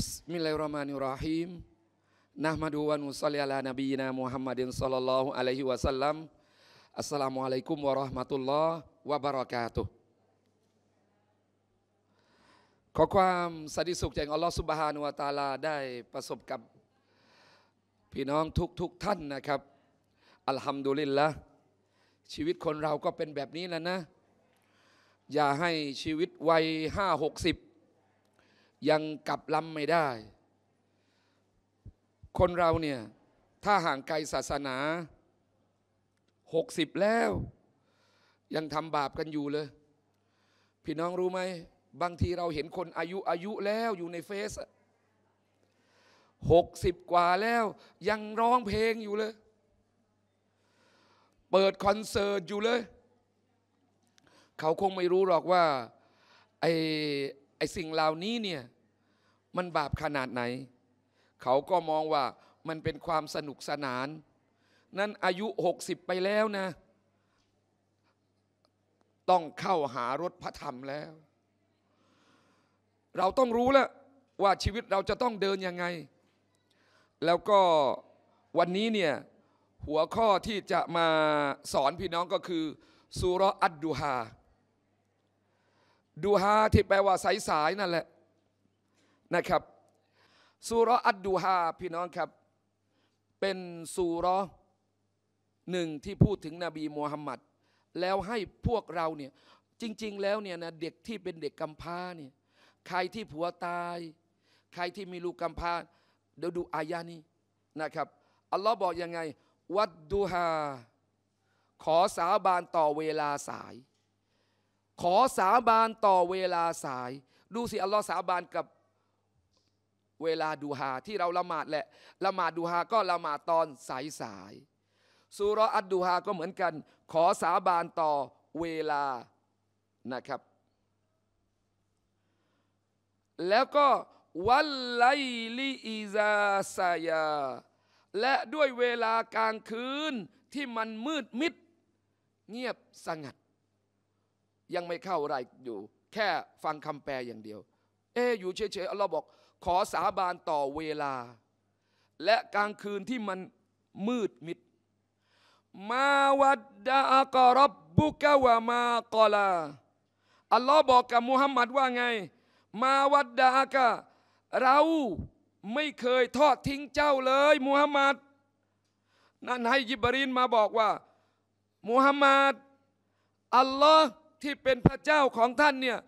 บิสมิลลาฮิรราะห์มานิรราะฮีมนะมะดูวะนุส็อลลิอะลานบีนามุฮัมมัดศ็อลลัลลอฮุอะลัยฮิวะสัลลัมอัสสลามุอะลัยกุมวะเราะห์มะตุลลอฮ์วะบะเราะกาตุขอความสันติสุขจากอัลลอฮ์ซุบฮานะฮูวะตะอาลาได้ประสบกับพี่น้องทุกๆทท่านนะครับอัลฮัมดุลิลละชีวิตคนเราก็เป็นแบบนี้แล้วนะ อย่าให้ชีวิตวัยห้าหกสิบยังกลับลำไม่ได้ คนเราเนี่ย ถ้าห่างไกลศาสนาหกสิบแล้ว ยังทำบาปกันอยู่เลย พี่น้องรู้ไหม บางทีเราเห็นคนอายุอายุแล้วอยู่ในเฟซหกสิบกว่าแล้ว ยังร้องเพลงอยู่เลย เปิดคอนเสิร์ตอยู่เลย เขาคงไม่รู้หรอกว่าไอไอ้สิ่งเหล่านี้เนี่ย มันบาปขนาดไหน เขาก็มองว่ามันเป็นความสนุกสนาน นั่นอายุ 60 ไปแล้วนะ ต้องเข้าหารถพระธรรมแล้ว เราต้องรู้แล้ว ว่าชีวิตเราจะต้องเดินยังไง แล้วก็วันนี้เนี่ย หัวข้อที่จะมาสอนพี่น้องก็คือสุรอัดดุฮาดูฮาที่แปลว่าสายสายนั่นแหละนะครับสุรอัดดูฮาพี่น้องครับ เป็นสุรหนึ่งที่พูดถึงนบีมูฮัมมัดแล้วให้พวกเราเนี่ยจริง ๆ แล้วเนี่ยนะเด็กที่เป็นเด็กกำพร้าเนี่ยใครที่ผัวตาย ใครที่มีลูกกำพร้าเดี๋ยวดูอายานี้นะครับอัลลอฮ์บอกยังไง วัดดูฮาขอสาบานต่อเวลาสายขอสาบานต่อเวลาสาย ดูสิอัลลอฮ์สาบานกับเวลาดูฮาที่เรา ละหมาดแหละ ละหมาดดูฮาก็ ละหมาดตอนสายสายสุรอัดดูฮาก็เหมือนกัน ขอสาบานต่อเวลานะครับ แล้วก็วัลไลลีอิซาสายาและด้วยเวลากลางคืน ที่มันมืดมิดเงียบสงัดยังไม่เข้าอะไรอยู่ แค่ฟังคำแปลอย่างเดียวเอ๊อยู่เฉยๆอัลลอฮ์บอก ขอสาบานต่อเวลา และกลางคืนที่มันมืดมิดมาวัดดากรับบุกะวะมากอลาอัลลอฮ์บอกกับมุฮัมมัดว่าไง มาวัดดากะเราไม่เคยทอดทิ้งเจ้าเลยมุฮัมมัดนั่นให้ยิบรินมาบอกว่า มุฮัมมัดอัลลอฮ์ที่เป็นพระเจ้าของท่านเนี่ย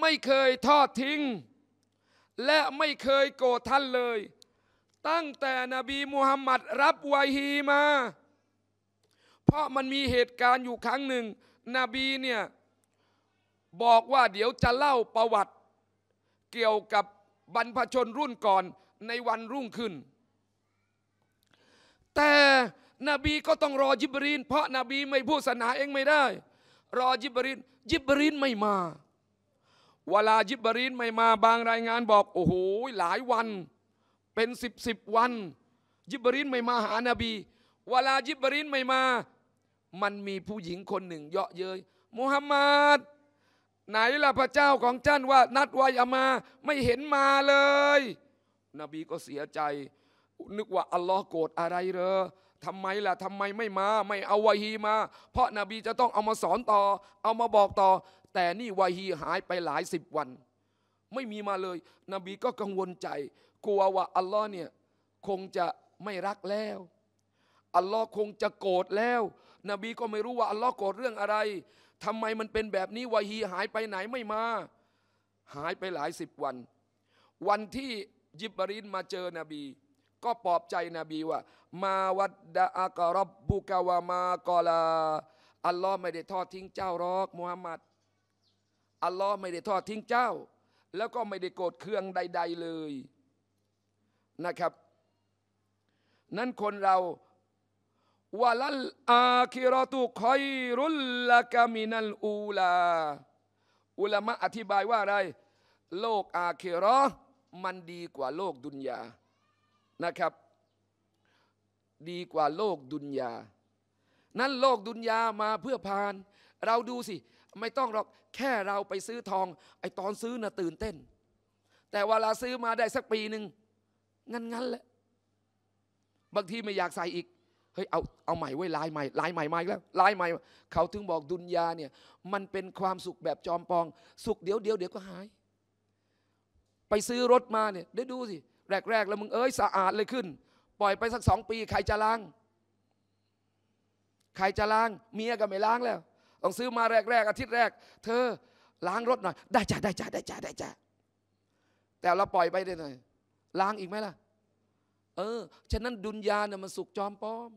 ไม่เคยทอดทิ้ง และไม่เคยโกรธท่านเลย ตั้งแต่นบีมุฮัมมัดรับวยฮีมา เพราะมันมีเหตุการณ์อยู่ครั้งหนึ่งนบีเนี่ยบอกว่าเดี๋ยวจะเล่าประวัติ เกี่ยวกับบรรพชนรุ่นก่อนในวันรุ่งขึ้น แต่นบีก็ต้องรอยิบรีนเพราะนาบีไม่พูดศาสนาเองไม่ได้ รอยิบรีนยิบรีนไม่มาเวลายิบรีนไม่มา บางรายงานบอกโอ้โหหลายวัน เป็นสิบสิบวันยิบรีนไม่มาหานาบีเวลายิบรีนไม่มา มันมีผู้หญิงคนหนึ่ง เยาะเย้ยมุฮัมมัดไหนล่ะพระเจ้าของจ้านว่า นัดไว้อามา ไม่เห็นมาเลย นบีก็เสียใจ นึกว่าอัลลอฮ์โกรธอะไรเหรอทำไมล่ะทำไมไม่มาไม่เอาวะฮีมาเพราะนบีจะต้องเอามาสอนต่อ เอามาบอกต่อ แต่นี่วะฮีหายไปหลายสิบวัน ไม่มีมาเลยนบีก็กังวลใจกลัวว่าอัลลอฮ์เนี่ยคงจะไม่รักแล้วอัลลอฮ์คงจะโกรธแล้วนบีก็ไม่รู้ว่าอัลลอฮ์โกรธเรื่องอะไร ทำไมมันเป็นแบบนี้วะฮีหายไปไหนไม่มาหายไปหลายสิบวัน วันที่ยิบรินมาเจอนบีก็ปลอบใจนบีว่ามาวัดดะอากรับบุกาวามากอลาอัลลอฮ์ไม่ได้ทอดทิ้งเจ้า รอกมุฮัมมัดอัลลอฮ์ไม่ได้ทอดทิ้งเจ้า แล้วก็ไม่ได้โกรธเคืองใดๆเลยนะครับ นั้นคนเราวะลัลอาคิรอตุคอยรุลละกามินัลอูลาอุลามะอธิบายว่าอะไรโลกอาคิรอมันดีกว่าโลกดุนยานะครับดีกว่าโลกดุนยานั้นโลกดุนยามาเพื่อพาน เราดูสิไม่ต้องหรอกแค่เราไปซื้อทอง ไอตอนซื้อนะ่ะตื่นเต้น แต่เวลาซื้อมาได้สักปีหนึ่งงั้นงั้นแหละบางทีไม่อยากใส่อีกเฮ้ยเอาเอาใหม่ไว้ลายใหม่ ลายใหม่ใหม่แล้วลายใหม่เขาถึงบอกดุนยาเนี่ยมันเป็นความสุขแบบจอมปองสุขเดี๋ยวเดี๋ยวเดี๋ยวก็หาย ไปซื้อรถมาเนี่ยได้ดูสิแรกๆแล้วมึงเอ้ยสะอาดเลยขึ้น ปล่อยไปสักสองปีใครจะล้างใครจะล้างเมียก็ไม่ล้างแล้วต้องซื้อมาแรกๆอาทิตย์แรก เธอ ล้างรถหน่อยได้จ้าได้จ้าได้จ้าได้จ้าแต่เราปล่อยไปได้หน่อยล้างอีกไหมล่ะเออฉะนั้นดุนยาเนี่ยมันสุกจอมปลอม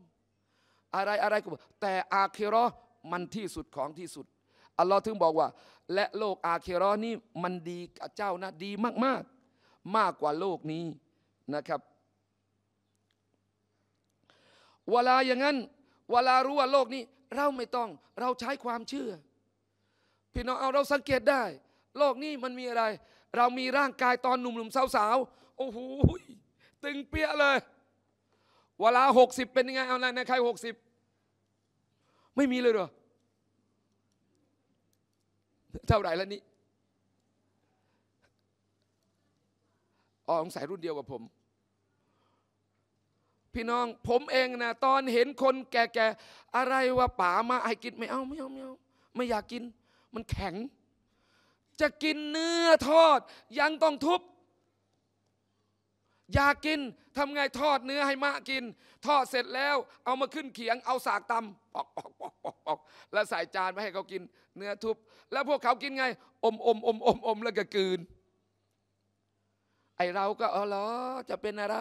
อะไรอะไรก็แต่อาเคโรมันที่สุดของที่สุดอัลลอฮ์ถึงบอกว่า และโลกอาเคโรนี่มันดีกับเจ้านะ ดีมากๆมากกว่าโลกนี้นะครับ เวลาอย่างนั้น เวลารู้ว่าโลกนี้ เราไม่ต้องเราใช้ความเชื่อ พี่น้องเอาเราสังเกตได้ โลกนี้มันมีอะไร เรามีร่างกายตอนหนุ่มๆสาวๆโอ้โหตึงเปียเลยเวลาหกสิบเป็นยังไงเอาอะไรนใครหกสิบไม่มีเลยเหรอเท่าไหร่แล้วนี่อ๋อสงสัยรุ่นเดียวกับผม พี่น้องผมเองนะตอนเห็นคนแก่ๆอะไรว่าป๋ามาให้กินไม่เอาไม่เอาไม่เอาไม่อยากกิน มันแข็ง จะกินเนื้อทอด ยังต้องทุบอยากกินทำไงทอดเนื้อให้มะกิน ทอดเสร็จแล้ว เอามาขึ้นเขียง เอาสากตำปอกปอกปอกปอกปอกแล้วใส่จานไปให้เขากิน เนื้อทุบแล้วพวกเขากินไง อมอมอมอมอมแล้วก็กืนไอเราก็เออเหรอจะเป็นอะไร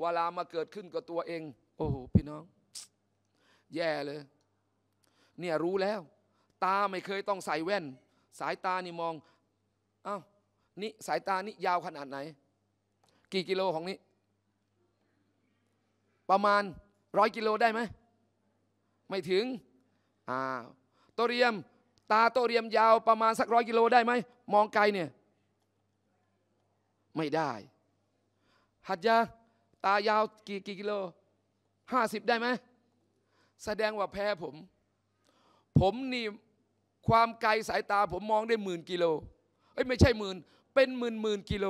เวลามาเกิดขึ้นกับตัวเอง โอ้โหพี่น้อง แย่เลย เนี่ยรู้แล้ว ตาไม่เคยต้องใส่แว่น สายตานี่มองอา้าวนี่สายตานี่ยาวขนาดไหน กี่กิโลของนี้ประมาณร้อยกิโลได้ไหม ไม่ถึงอ่าโตเรียม ตาโตเรียมยาวประมาณสักร้อยกิโลได้ไหมมองไกลเนี่ยไม่ได้หัดยาตายาวกี่กี่กิโลห้าสิบได้ไหมแสดงว่าแพ้ผม ผมนี่ความไกลสายตา ผมมองได้หมื่น กิโลเอ้ยไม่ใช่หมื่นเป็นหมื่นหมื่นกิโล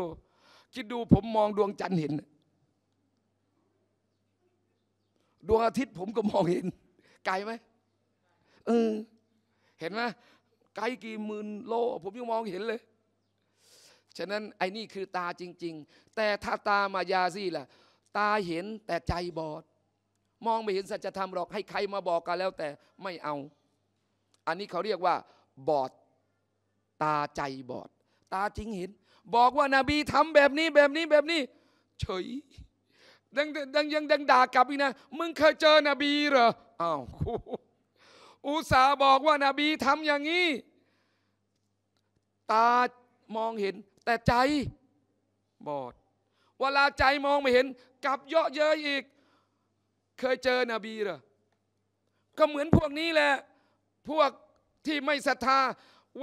คิดดูผมมองดวงจันทร์เห็นดวงอาทิตย์ผมก็มองเห็น ไกลไหมเออเห็นไหมไกลกี่หมื่นโล ผมยังมองเห็นเลยฉะนั้นไอ้นี่คือ ตาจริง ๆ แต่ถ้าตามายาซี่ล่ะตาเห็นแต่ใจบอด มองไม่เห็นสัจธรรมหรอกให้ใครมาบอกกันแล้วแต่ไม่เอา อันนี้เขาเรียกว่า บอด ตาใจบอด ตาจริงเห็น บอกว่านาบีทำแบบนี้แบบนี้แบบนี้ เฉย ดังดังยังดังด่ากลับอีกนะ มึงเคยเจอนบีเหรออ้าวอุตสาบอกว่านาบีทำอย่างนี้ ตามองเห็นแต่ใจบอด เวลาใจมองไม่เห็นกลับเยาะเย้ยอีก เคยเจอนบีเหรอก็เหมือนพวกนี้แหละพวกที่ไม่ศรัทธา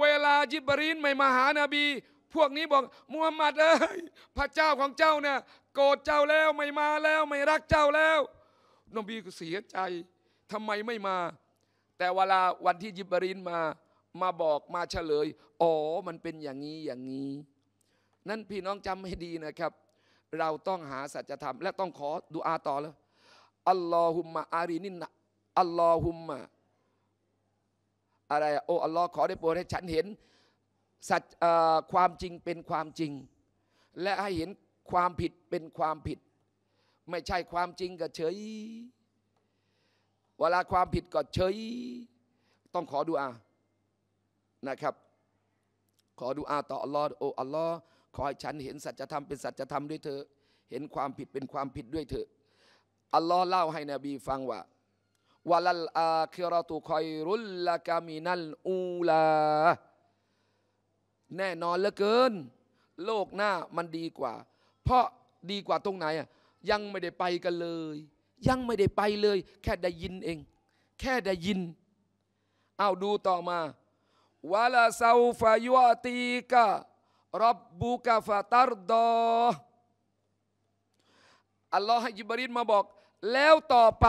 เวลายิบรีนไม่มาหานาบี พวกนี้บอกมูฮัมหมัดเอ้ยพระเจ้าของเจ้าเนี่ยโกรธเจ้าแล้วไม่มาแล้วไม่รักเจ้าแล้ว นบีก็เสียใจทำไมไม่มา แต่เวลาวันที่ยิบรีนมา มาบอกมาเฉลย อ๋อ มันเป็นอย่างนี้อย่างนี้นั้นพี่น้องจำให้ดีนะครับ เราต้องหาสัจธรรมและต้องขอดูอาต่อแล้วอัลลอฮุมมะอารีนินอัลลอฮุมมะอะไรโอ้อัลลอฮ์ขอได้โปรดให้ฉันเห็นสัจความจริงเป็นความจริง และให้เห็นความผิดเป็นความผิด ไม่ใช่ความจริงก็เฉย เวลาความผิดก็เฉย ต้องขอดูอา นะครับ ขอดูอาต่ออัลลอฮ์โอ้ อัลลอฮ์ขอให้ฉันเห็นสัจธรรมเป็นสัจธรรมด้วยเธอ เห็นความผิดเป็นความผิดด้วยเธออัลลอฮ์เล่าให้นบีฟังว่าวะลลอาคิรตุคอยรุลละกามินัลอูลาแน่นอนเหลือเกิน โลกหน้ามันดีกว่า เพราะดีกว่าตรงไหนอ่ะยังไม่ได้ไปกันเลย ยังไม่ได้ไปเลย แค่ได้ยินเอง แค่ได้ยิน เอาดูต่อมาวะลาซาฟายุตีกะรับบูกาฟาตาร์ดออัลลอฮ์ให้ยิบรินมาบอก แล้วต่อไป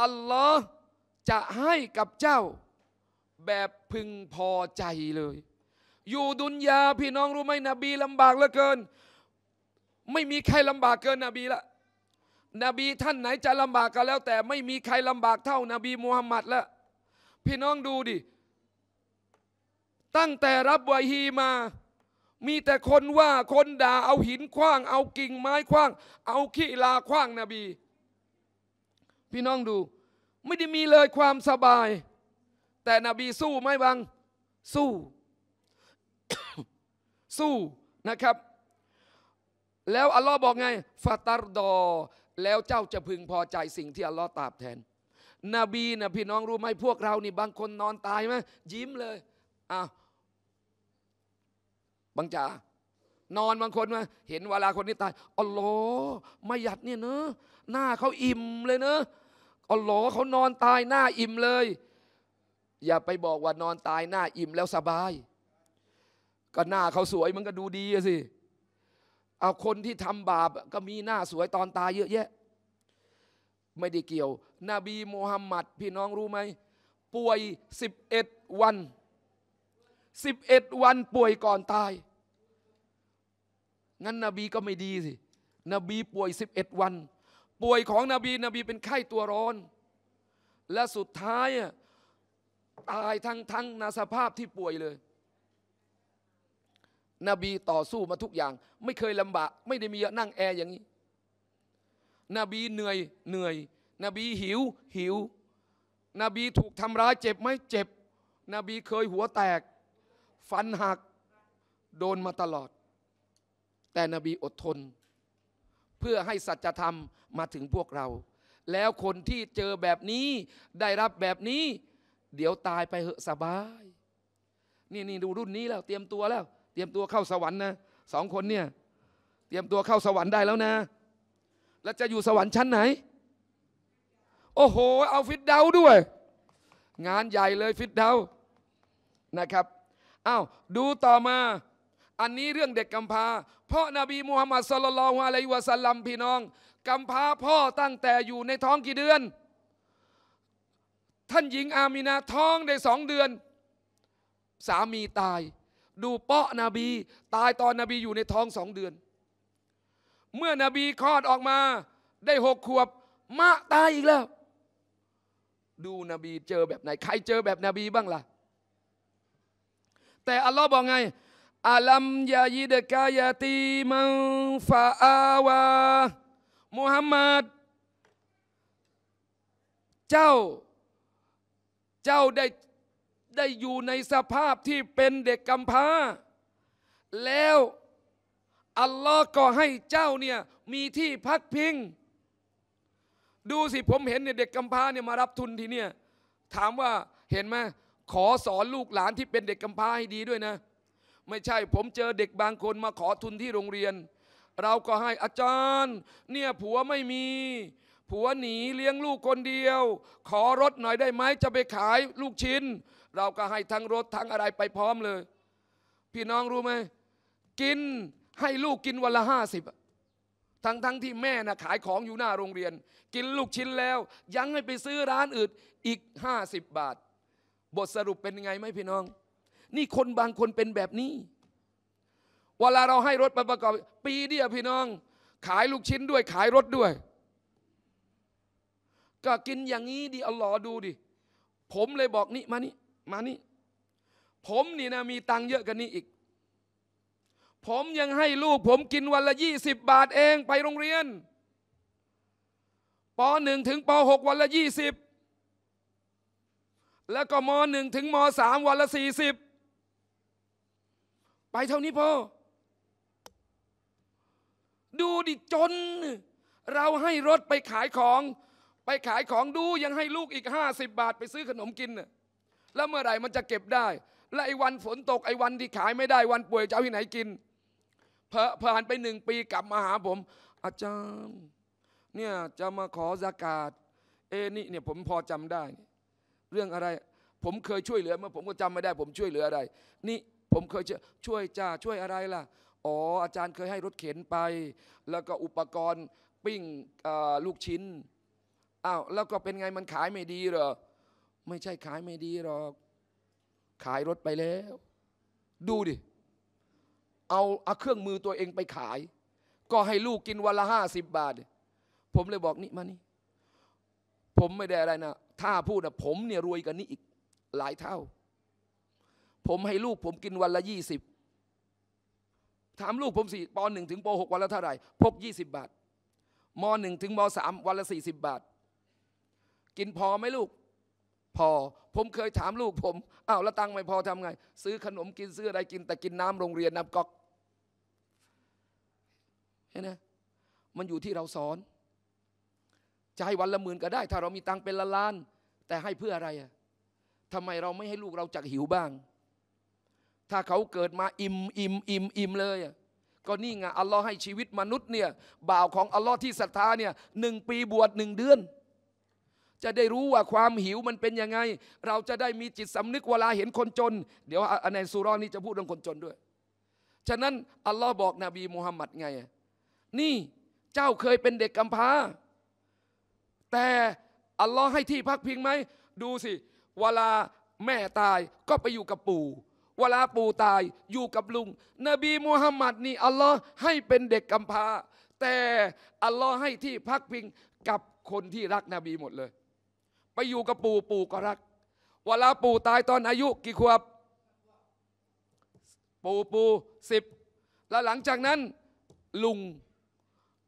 อัลลอฮ์จะให้กับเจ้า แบบพึงพอใจเลย อยู่ดุนยาพี่น้องรู้ไหมนบีลำบากเหลือเกิน ไม่มีใครลำบากเกินนบีละ นบีท่านไหนจะลำบากก็แล้ว แต่ไม่มีใครลำบากเท่านบีมูฮัมมัดละ พี่น้องดูดิ ตั้งแต่รับวะฮีมามีแต่คนว่าคนด่า เอาหิน คว้าง เอากิ่งไม้คว้าง เอาขี้ลาคว้างนบี พี่น้องดู ไม่ได้มีเลยความสบาย แต่นบีสู้ไหมบังสู้สู้นะครับ แล้วอัลลอฮ์บอกไงฟาตารดอ แล้วเจ้าจะพึงพอใจสิ่งที่อัลลอฮ์ตอบแทนนบีนะพี่น้องรู้ไหมพวกเรา นี่บางคนนอนตายไหมยิ้มเลยอ้าบังจานอนบางคนมา เห็นเวลาคนนี้ตายอ๋อโลมาหยัดเนี่ยเนอะหน้าเขาอิ่มเลยเนอะอ๋อโลเขานอนตายหน้าอิ่มเลย อย่าไปบอกว่านอนตาย หน้าอิ่มแล้วสบาย ก็หน้าเขาสวยมันก็ดูดีสิเอาคนที่ทำบาปก็มีหน้าสวยตอนตายเยอะแยะ ไม่ได้เกี่ยวนบีมูฮัมมัดพี่น้องรู้ไหมป่วย 11 วัน11วันป่วยก่อนตายงั้นนบีก็ไม่ดีสิ นบีป่วย11 วัน ป่วยของนบีนบีเป็นไข้ตัวร้อน และสุดท้ายตายทั้งทั้งนาสภาพที่ป่วยเลย นบีต่อสู้มาทุกอย่าง ไม่เคยลำบากไม่ได้มีนั่งแอร์อย่างนี้ นบีเหนื่อยเหนื่อย นบีหิวหิว นบีถูกทำร้ายเจ็บไหมเจ็บ นบีเคยหัวแตกฟันหักโดนมาตลอดแต่นบีอดทน เพื่อให้สัจธรรมมาถึงพวกเรา แล้วคนที่เจอแบบนี้ได้รับแบบนี้ เดี๋ยวตายไปเหอะสบาย นี่นี่ดูรุ่นนี้แล้วเตรียมตัวแล้ว เตรียมตัวเข้าสวรรค์นะสองคนเนี่ยเตรียมตัวเข้าสวรรค์ได้แล้วนะ แล้วจะอยู่สวรรค์ชั้นไหน โอ้โหเอาฟิตเดาด้วย งานใหญ่เลยฟิตเดานะครับอ้าวดูต่อมาอันนี้เรื่องเด็กกำพร้าเพราะนบีมูฮัมมัดสลลัลอะลัยวะสัลลัมพี่น้องกำพร้าพ่อตั้งแต่อยู่ในท้องกี่เดือน ท่านหญิงอามีนาท้องได้สองเดือน สามีตาย ดูเปาะนบี ตายตอนนบีอยู่ในท้องสองเดือน เมื่อนบีคลอดออกมา ได้หกขวบมะตายอีกแล้ว ดูนบีเจอแบบไหนใครเจอแบบนบีบ้างล่ะแต่อัลลอฮ์บอกไงอัลัมยายิดกายตีมังฟาอาวามุฮัมมัดเจ้า เจ้าได้ได้อยู่ในสภาพที่เป็นเด็กกำพร้า แล้ว อัลลอฮ์ก็ให้เจ้าเนี่ยมีที่พักพิง ดูสิผมเห็นเนี่ยเด็กกำพร้าเนี่ยมารับทุนที่เนี่ยถามว่าเห็นไหมขอสอนลูกหลานที่เป็นเด็กกำพร้าให้ดีด้วยนะไม่ใช่ผมเจอเด็กบางคนมาขอทุนที่โรงเรียน เราก็ให้อาจารย์เนี่ยผัวไม่มี ผัวหนีเลี้ยงลูกคนเดียว ขอรถหน่อยได้ไหมจะไปขายลูกชิ้น เราก็ให้ทั้งรถทั้งอะไรไปพร้อมเลย พี่น้องรู้ไหมกินให้ลูกกินวันละห้าสิบทั้งทั้งที่แม่นะขายของอยู่หน้าโรงเรียน กินลูกชิ้นแล้ว ยังให้ไปซื้อร้านอื่นอีกห้าสิบบาท บทสรุปเป็นไงไหมพี่น้องนี่คนบางคนเป็นแบบนี้ เวลาเราให้รถมาประกอบ ปีเดียพี่น้อง ขายลูกชิ้นด้วยขายรถด้วย ก็กินอย่างนี้ดิอาลลอดูดิ ผมเลยบอกนี่มานี่มานี่ ผมนี่นะมีตังเยอะกันนี้อีก ผมยังให้ลูก ผมกินวันละยี่สิบบาทเองไปโรงเรียนปหนึ่งถึงปหกวันละยี่สิบแล้วก็มหนึ่งถึงมสามวันละสี่สิบไปเท่านี้พอดูดิจน เราให้รถไปขายของ ไปขายของดูยังให้ลูกอีก 50 บาท ไปซื้อขนมกินแล้วเมื่อไหร่มันจะเก็บได้และไอ้วันฝนตกไอ้วันที่ขายไม่ได้วัน ป่วยจะเอาที่ไหนกิน เพอผ่านไปหนึ่งปีกลับมาหาผมอาจารย์ เนี่ยจะมาขอสากาศเอนี่เนี่ยผมพอจำได้ เรื่องอะไร ผมเคยช่วยเหลือเมื่อผมก็จำไม่ได้ผมช่วยเหลืออะไรนี่ผมเคยช่วยจ้าช่วยอะไรล่ะ อ๋ออาจารย์เคยให้รถเข็นไป แล้วก็อุปกรณ์ปิ้งลูกชิ้น อ้าวแล้วก็เป็นไงมันขายไม่ดีเหรอ ไม่ใช่ขายไม่ดีหรอก ขายรถไปแล้ว ดูดิเอาเอาเครื่องมือตัวเองไปขาย ก็ให้ลูกกินวันละห้าสิบบาท ผมเลยบอกนี่มานี่ผมไม่ได้อะไรนะ ถ้าพูดนะผมเนี่ยรวยกันนี่อีกหลายเท่าผมให้ลูกผมกินวันละยี่สิบถามลูกผมสี่ปหนึ่งถึงปหกวันละเท่าไหร่พกยี่สิบบาทมหนึ่งถึงมสามวันละสี่สิบบาท กินพอไหมลูก พอ ผมเคยถามลูก ผม อ้าวแล้วตังไม่พอทำไง ซื้อขนมกินซื้ออะไรกิน แต่กินน้ำโรงเรียนน้ำก๊อก เห็นไหมมันอยู่ที่เราสอน จะให้วันละหมื่นก็ได้ ถ้าเรามีตังเป็นละล้าน แต่ให้เพื่ออะไรอะทำไมเราไม่ให้ลูกเราจักหิวบ้างถ้าเขาเกิดมาอิ่มอิ่มอิ่มอิ่มเลย ก็นี่ไงอัลลอฮ์ให้ชีวิตมนุษย์เนี่ย บ่าวของอัลลอฮ์ที่ศรัทธาเนี่ยหนึ่งปีบวชหนึ่งเดือน จะได้รู้ว่าความหิวมันเป็นยังไง เราจะได้มีจิตสำนึกเวลาเห็นคนจน เดี๋ยวอันในสุรอนี้จะพูดเรื่องคนจนด้วย ฉะนั้นอัลลอฮ์บอกนบีมูฮัมมัดไง นี่เจ้าเคยเป็นเด็กกำพร้า แต่อัลลอฮ์ให้ที่พักพิงไหมดูสิ เวลาแม่ตายก็ไปอยู่กับปู่เวลาปู่ตายอยู่กับลุง นบีมูฮัมมัดนี่อัลลอฮ์ให้เป็นเด็กกำพร้าแต่อัลลอฮ์ให้ที่พักพิงกับคนที่รักนบีหมดเลย ไปอยู่กับปู่ปู่ก็รักเวลาปู่ตายตอนอายุกี่ขวบ ปู่ปู่สิบแล้วหลังจากนั้นลุง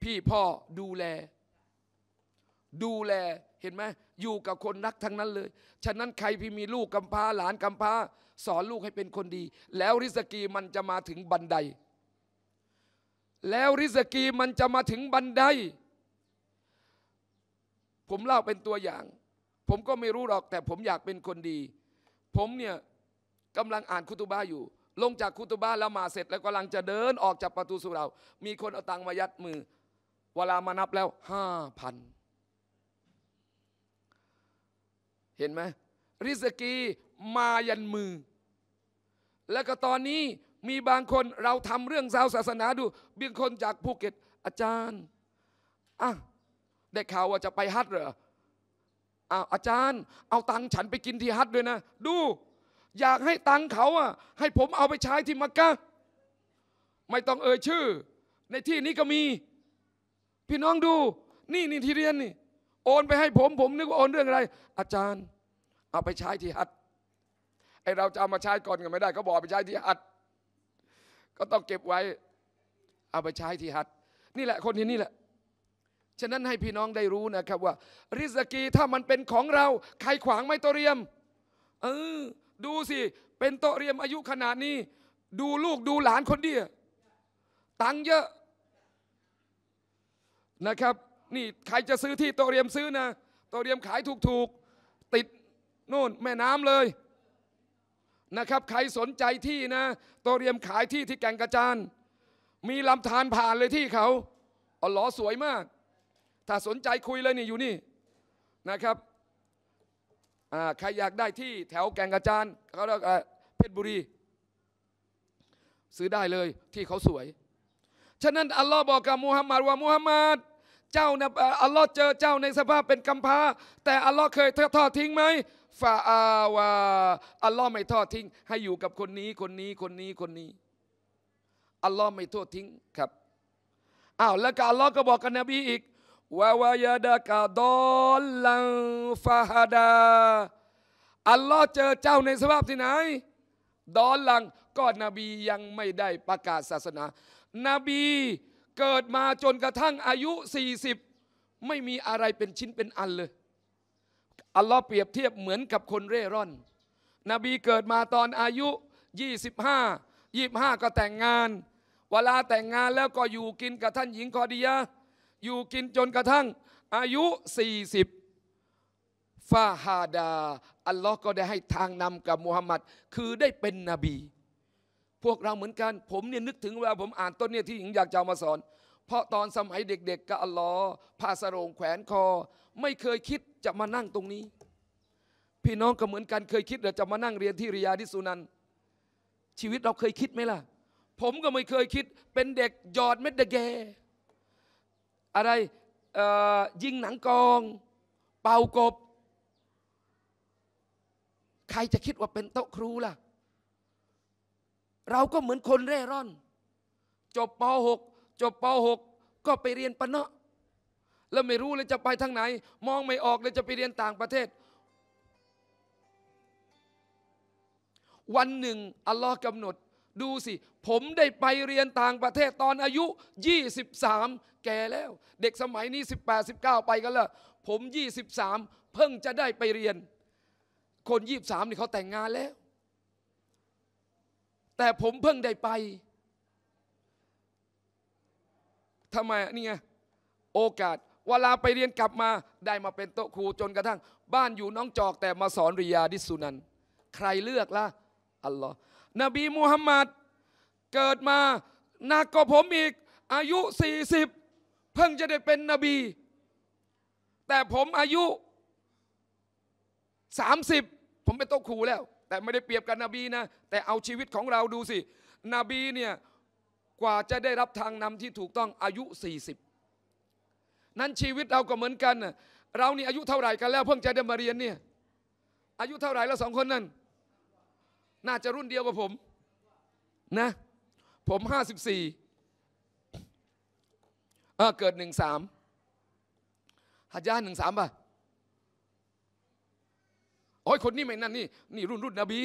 พี่พ่อดูแลดูแลเห็นไหมอยู่กับคนรักทั้งนั้นเลย ฉะนั้นใครพี่มีลูกกำพร้าหลานกำพร้าสอนลูกให้เป็นคนดี แล้วริสกีมันจะมาถึงบันได แล้วริสกีมันจะมาถึงบันได ผมเล่าเป็นตัวอย่าง ผมก็ไม่รู้หรอกแต่ผมอยากเป็นคนดี ผมเนี่ยกำลังอ่านคุตุบ้าอยู่ ลงจากคุตุบ้าแล้วมาเสร็จ แล้วกำลังจะเดินออกจากประตูสุรามีคนเอาตังมายัดมือ เวลามานับแล้วห้าพันเห็นไหมริสกีมายันมือ แล้วก็ตอนนี้มีบางคนเราทำเรื่องาวศาสนาดูบางคนจากภูเก็ตอาจารย์อ่ะได้ข่าวว่าจะไปฮัทเหรออ้าวอาจารย์ เอาตังค์ฉันไปกินที่ฮัทด้วยนะ ดู อยากให้ตังค์เขาอ่ะ ให้ผมเอาไปใช้ที่มักกะไม่ต้องเอ่ยชื่อ ในที่นี้ก็มี พี่น้องดู นี่นี่ที่เรียนนี่โอนไปให้ผมผมนึกว่าโอนเรื่องอะไรอาจารย์ เอาไปใช้ที่หัดไอเราจะเอามาใช้ก่อนก็ไม่ได้เขาบอกไปใช้ที่หัด ก็ต้องเก็บไว้เอาไปใช้ที่หัด นี่แหละคนที่นี่แหละฉะนั้นให้พี่น้องได้รู้นะครับ ว่าริสกีถ้ามันเป็นของเรา ใครขวางไม่โตเรียมเออดูสิเป็นโตเรียมอายุขนาดนี้ดูลูกดูหลานคนเดียวตังเยอะนะครับนี่ใครจะซื้อที่โตเรียมซื้อนะ โตเรียมขายถูกๆ ติดนู่น แม่น้ำเลยนะครับใครสนใจที่นะโตเรียมขายที่ที่แก่งกระจานมีลำธารผ่านเลยที่เขาอ๋อหลอสวยมาก ถ้าสนใจคุยเลยนี่อยู่นี่นะครับใครอยากได้ที่แถวแก่งกระจานเขาเรียกเพชรบุรีซื้อได้เลยที่เขาสวยฉะนั้นอัลลอฮ์บอกกับมูฮัมหมัดว่ามูฮัมหมัดเจ้านะอัลลอฮ์เจอเจ้าในสภาพเป็นกำพร้า แต่อัลลอฮ์เคยทอดทิ้งไหมฟาอาวาอัลลอฮ์ไม่ทอดทิ้ง ให้อยู่กับคนนี้คนนี้คนนี้คนนี้อัลลอฮ์ไม่ทอดทิ้งครับอ้าวแล้วก็อัลลอฮ์ก็บอกกับนบีอีกวาวายาดากาดอลลังฟาฮดาอัลลอฮ์เจอเจ้าในสภาพที่ไหนดอลลังก็นบียังไม่ได้ประกาศศาสนานบีเกิดมาจนกระทั่งอายุ 40 ไม่มีอะไรเป็นชิ้นเป็นอันเลย อัลลอฮ์เปรียบเทียบเหมือนกับคนเร่ร่อน นบีเกิดมาตอนอายุ 25 25 ก็แต่งงาน เวลาแต่งงานแล้วก็อยู่กินกับท่านหญิงคอดียะอยู่กินจนกระทั่งอายุ 40 ฟาฮาดา อัลลอฮ์ก็ได้ให้ทางนำกับมูฮัมหมัด คือได้เป็นนบีพวกเราเหมือนกันผมเนี่ยนึกถึงเวลาผมอ่านต้นเนี่ยที่หญิงอยากจะมาสอน เพราะตอนสมัยเด็ก ๆกับอัลลอฮ์ผ้าสรงแขวนคอ ไม่เคยคิดจะมานั่งตรงนี้ พี่น้องก็เหมือนกันเคยคิดเดี๋จะมานั่งเรียนที่ริยาดิสุนันชีวิตเราเคยคิดไหมล่ะ ผมก็ไม่เคยคิดเป็นเด็กหยอดเม็ดเดเก อะไรยิงหนังกอง เป่ากบ ใครจะคิดว่าเป็นโต๊ะครูล่ะเราก็เหมือนคนเร่ร่อน จบป .6 จบป .6 ก็ไปเรียนปะเนาะแล้วไม่รู้เลยจะไปทางไหน มองไม่ออกเลยจะไปเรียนต่างประเทศ วันหนึ่ง อัลลอฮ์กำหนดดูสิ ผมได้ไปเรียนต่างประเทศตอนอายุ 23 แก่แล้ว เด็กสมัยนี้18 19 ไปกันละผม 23 เพิ่งจะได้ไปเรียน คน 23 นี่เขาแต่งงานแล้วแต่ผมเพิ่งได้ไป ทำไม นี่ไง โอกาส เวลาไปเรียนกลับมา ได้มาเป็นโต๊ะครูจนกระทั่ง บ้านอยู่น้องจอกแต่มาสอนริยาดิสุนัน ใครเลือกล่ะ อัลลอฮ์นบีมูฮัมมัด เกิดมาหนักกว่าผมอีก อายุ 40 เพิ่งจะได้เป็นนบี แต่ผมอายุ 30 ผมเป็นโต๊ะครูแล้วแต่ไม่ได้เปรียบกับนบีนะแต่เอาชีวิตของเราดูสินบีเนี่ยกว่าจะได้รับทางนำที่ถูกต้องอายุ 40 นั้นชีวิตเราก็เหมือนกันเรานี่อายุเท่าไหร่กันแล้วเพิ่งจะได้มาเรียนเนี่ยอายุเท่าไหร่แล้วสองคนนั้น น่าจะรุ่นเดียวกับผมนะผมห้าสิบสี่เกิดหนึ่งสามหัจญาหนึ่งสามป่ะโอ้ยคนนี้ไม่นั่นนี่นี่รุ่นรุ่นนบี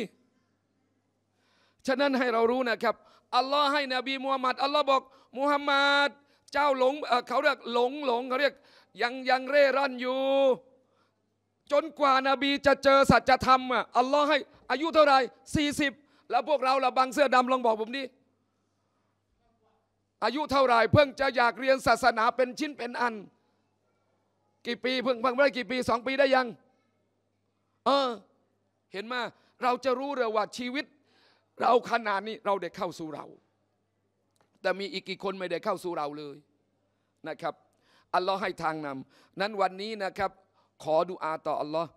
ฉะนั้นให้เรารู้นะครับอัลลอฮ์ให้นบีมูฮัมมัดอัลลอฮ์บอกมูฮัมมัด เจ้าหลงเขาเรียกหลงหลงเขาเรียก ยังยังเร่ร่อนอยู่ จนกว่านาบีจะเจอสัจธรรมอ่ะอัลลอฮ์ให้ อายุเท่าไหร่สี่สิบแล้วพวกเราละบังเสื้อดำลองบอกผมดิอายุเท่าไหร่เพิ่งจะอยากเรียนศาสนาเป็นชิ้นเป็นอัน กี่ปีเพิ่งเพิ่งไม่ได้กี่ปีสองปีได้ยังเออเห็นมาเราจะรู้เลยว่าชีวิต เราขนาดนี้ เราได้เข้าสู่เรา แต่มีอีกกี่คนไม่ได้เข้าสู่เราเลยนะครับอัลลอฮ์ให้ทางนำนั้นวันนี้นะครับ ขอดูอาต่ออัลลอฮ์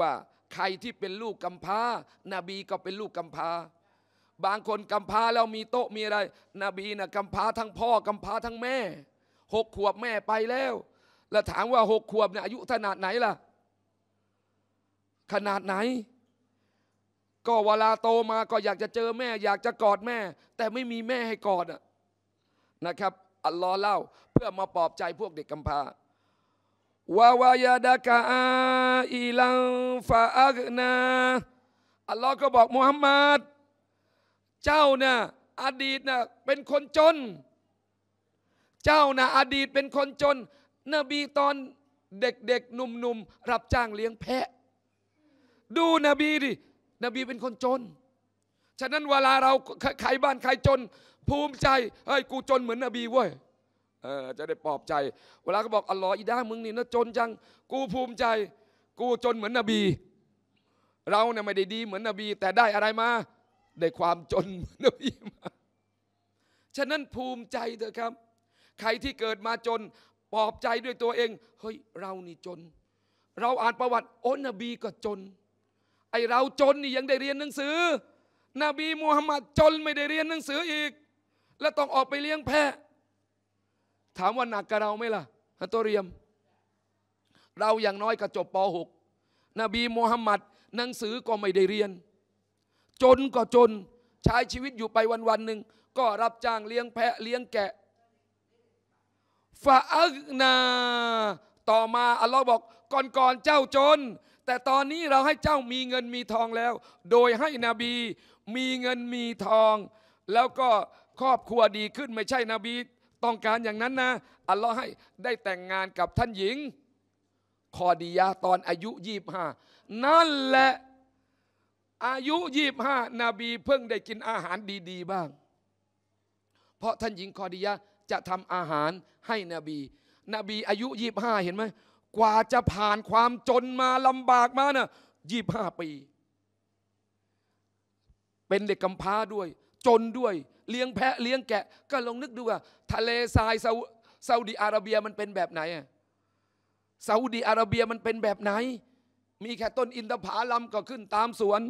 ว่า ใครที่เป็นลูกกัมพรนานบีก็เป็นลูกกัมพาบางคนกัมพาแล้วมีโต๊ะมีอะไรนบีนะกัมพาทั้งพ่อกัมพาทั้งแม่หกขวบแม่ไปแล้ว แล้วถามว่าหกขวบเนี่ยอายุขนาดไหนล่ะขนาดไหน ก็เวลาโตมาก็อยากจะเจอแม่ อยากจะกอดแม่ แต่ไม่มีแม่ให้กอดนะครับอัลลอฮ์เล่าเพื่อมาปลอบใจพวกเด็กกำพร้าวาวายาดากาอีลังฟาอักนาอัลลอฮ์ก็บอกมูฮัมมัดเจ้าน่ะอดีตน่ะเป็นคนจน เจ้าน่ะอดีตเป็นคนจน นบีตอนเด็กๆหนุ่มๆรับจ้างเลี้ยงแพะดูนบีดิ นบีเป็นคนจน ฉะนั้นเวลาเราใครบ้านใครจน ภูมิใจ เฮ้ย กูจนเหมือนนบีเว้ย เออจะได้ปลอบใจ เวลาเขาบอกอัลลอฮ์อีด้ามึงนี่นะจนจัง กูภูมิใจ กูจนเหมือนนบี เราเนี่ยไม่ได้ดีเหมือนนบีแต่ได้อะไรมา ได้ความจนเหมือนนบีมา ฉะนั้นภูมิใจเถอะครับ ใครที่เกิดมาจนปลอบใจด้วยตัวเอง เฮ้ยเรานี่จน เราอ่านประวัติโอ้นบีก็จนไอเราจนนี่ยังได้เรียนหนังสือ นบีมูฮัมมัดจนไม่ได้เรียนหนังสืออีก แล้วต้องออกไปเลี้ยงแพะ ถามว่าหนักกับเราไหมล่ะฮัตโตเรียม เราอย่างน้อยก็จบป .6 นบีมูฮัมมัดหนังสือก็ไม่ได้เรียน จนก็จน ใช้ชีวิตอยู่ไปวันวันหนึ่งก็รับจ้างเลี้ยงแพะ เลี้ยงแกะฟาอักนา ต่อมาอัลลอฮ์บอกก่อนก่อนเจ้าจนแต่ตอนนี้เราให้เจ้ามีเงินมีทองแล้ว โดยให้นบีมีเงินมีทอง แล้วก็ครอบครัวดีขึ้นไม่ใช่นบีต้องการอย่างนั้นนะอัลลอฮ์ให้ได้แต่งงานกับท่านหญิง คอดียาตอนอายุยี่ห้านั่นแหละอายุยี่ห้านบีเพิ่งได้กินอาหารดีๆบ้าง เพราะท่านหญิงคอดียาจะทำอาหารให้นบีนบีอายุยี่ห้าเห็นไหมกว่าจะผ่านความจนมาลำบากมาเนะ่ะยี่ห้าปี เป็นเด็กกำพร้าด้วย จนด้วยเลี้ยงแพะเลี้ยงแกะก็ลองนึกดูว่าทะเลทรายซาอุดีอาระเบียมันเป็นแบบไหนซาอุดีอาระเบียมันเป็นแบบไหน มีแค่ต้นอินทผลัมก็ขึ้นตามสวน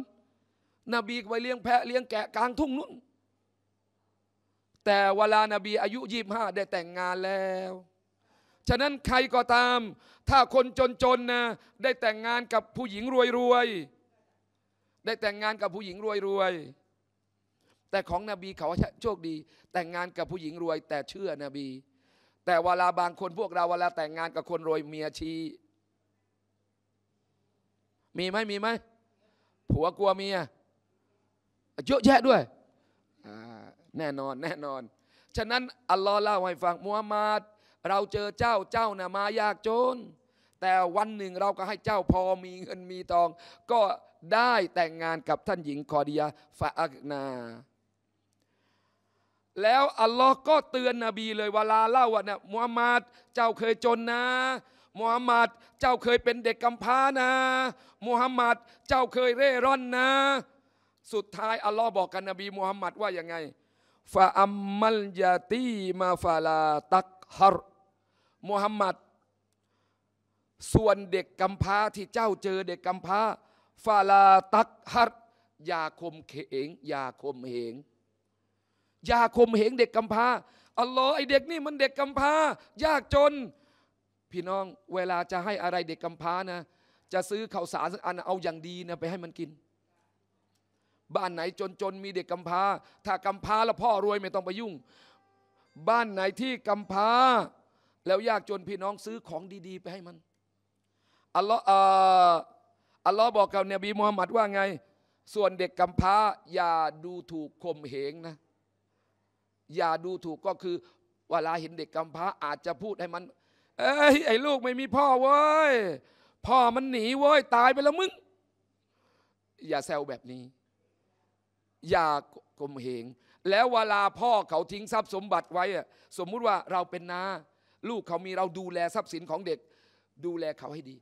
นบีไปเลี้ยงแพะเลี้ยงแกะกลางทุ่งนุ่นแต่เวลานาบีอายุยี่ห้าได้แต่งงานแล้วฉะนั้นใครก็ตาม ถ้าคนจนๆนะได้แต่งงานกับผู้หญิงรวยๆได้แต่งงานกับผู้หญิงรวยๆแต่ของนบีเขาโชคดี แต่งงานกับผู้หญิงรวย แต่เชื่อนบีแต่เวลาบางคนพวกเราเวลาแต่งงานกับคนรวยเมียชีมีไหมมีไหมผัวกลัวเมียเยอะแยะด้วยแน่นอน แน่นอนฉะนั้น อัลลอฮ์เล่าให้ฟังมูฮัมหมัดเราเจอเจ้าเจ้านะ่ะมายากจน แต่วันหนึ่งเราก็ให้เจ้าพอมีเงินมีทอง ก็ได้แต่งงานกับท่านหญิงคอดียฟะอักนา แล้วอัลลอฮ์ก็เตือนนบีเลยเวลาเล่าว่านะมุฮัมมัดเจ้าเคยจนนะมูฮัมหมัดเจ้าเคยเป็นเด็กกำพร้านะมูฮัมหมัดเจ้าเคยเร่ร่อนนะ สุดท้ายอัลลอฮ์บอกกับนนบีมูฮัมหมัดว่าอย่างไงฟะอัมมัลยาตีมาฟาลาตักฮารมูฮัมหมัด ส่วนเด็กกำพร้าที่เจ้าเจอเด็กกำพร้าฟาลาตักฮัดยาคมเขงยาคมเหงยาคมเหงเด็กกำพร้าอัลลอฮ์ไอเด็กนี่มันเด็กกำพร้า ยากจน พี่น้อง เวลาจะให้อะไรเด็กกำพร้านะ จะซื้อข้าวสารสักอันเอาอย่างดีนะไปให้มันกิน บ้านไหนจนๆมีเด็กกำพร้า ถ้ากำพร้าแล้วพ่อรวยไม่ต้องไปยุ่ง บ้านไหนที่กำพร้าแล้วยากจนพี่น้องซื้อของดีๆ ไปให้มัน อัลลอฮ์อัลลอฮ์บอกกับนบีมูฮัมหมัดว่าไง ส่วนเด็กกำพร้า อย่าดูถูกข่มเหงนะ อย่าดูถูกก็คือ เวลาเห็นเด็กกำพร้า อาจจะพูดให้มัน เอ้ยไอ้ลูกไม่มีพ่อเว้ย พ่อมันหนีเว้ย ตายไปแล้วมึง อย่าแซวแบบนี้ อย่าข่มเหง แล้วเวลาพ่อเขาทิ้งทรัพย์สมบัติไว้สมมุติว่าเราเป็นนาลูกเขามีเราดูแลทรัพย์สินของเด็ก ดูแลเขาให้ดี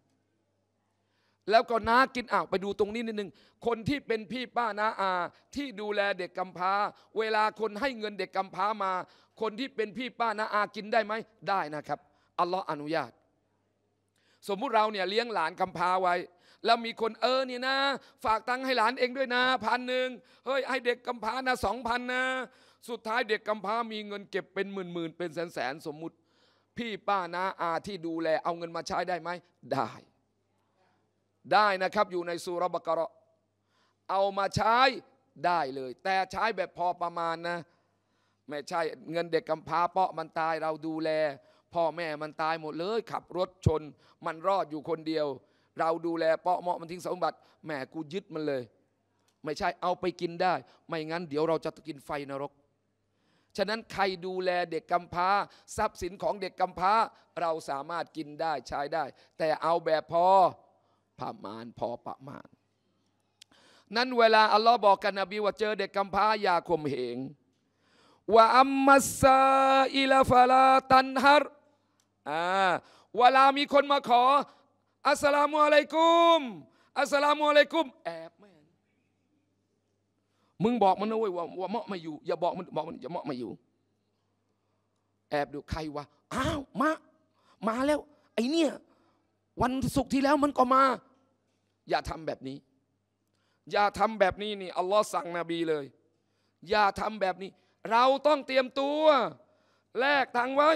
แล้วก็น้ากินอ้าวไปดูตรงนี้นิดนึงคนที่เป็นพี่ป้าน้าอา ที่ดูแลเด็กกำพร้าเวลาคนให้เงินเด็กกำพร้ามา คนที่เป็นพี่ป้าน้าอากินได้ไหมได้นะครับ อัลลอฮ์อนุญาต สมมุติเราเนี่ยเลี้ยงหลานกำพร้าไว้ แล้วมีคนเออเนี่ยนะ ฝากตังค์ให้หลานเองด้วยนะพันหนึ่งเฮ้ย ให้เด็กกำพร้านะสองพันนะสุดท้ายเด็กกำพร้ามีเงินเก็บเป็นหมื่นหมื่นเป็นแสนแสนสมมุติพี่ป้าน้าอาที่ดูแล เอาเงินมาใช้ได้ไหมได้ ได้นะครับ อยู่ในสุรบกระเอามาใช้ได้เลย แต่ใช้แบบพอประมาณนะไม่ใช่เงินเด็กกำพร้าเปาะมันตายเราดูแลพ่อแม่มันตายหมดเลยขับรถชนมันรอดอยู่คนเดียว เราดูแลเปาะเหมาะมันทิ้งสมบัติแหมกูยึดมันเลย ไม่ใช่เอาไปกินได้ ไม่งั้น เดี๋ยวเราจะกินไฟนรกฉะนั้นใครดูแลเด็กกำพร้าทรัพย์สินของเด็กกำพร้าเราสามารถกินได้ ใช้ได้ แต่เอาแบบพอประมาณพอประมาณนั้นเวลาอัลลอฮ์บอกกับนบีว่าเจอเด็กกำพร้าอย่าข่มเหงว่าอัมมัสซาอิลฟาลาตันฮารอ่าเวลามีคนมาขออัสสลามุอะลัยกุมอัสสลามุอะลัยกุมแอบมึงบอกมันนะเว้ยว่าว่าเมาะไม่อยู่อย่าบอกมันบอกมันอย่าเมาะไม่อยู่ แอบดูใครวะอ้าวมามาแล้วไอเนี่ยวันศุกร์ที่แล้วมันก็มา อย่าทำแบบนี้ อย่าทำแบบนี้นี่อัลลอฮ์สั่งนบีเลย อย่าทำแบบนี้ เราต้องเตรียมตัวแลกทางไว้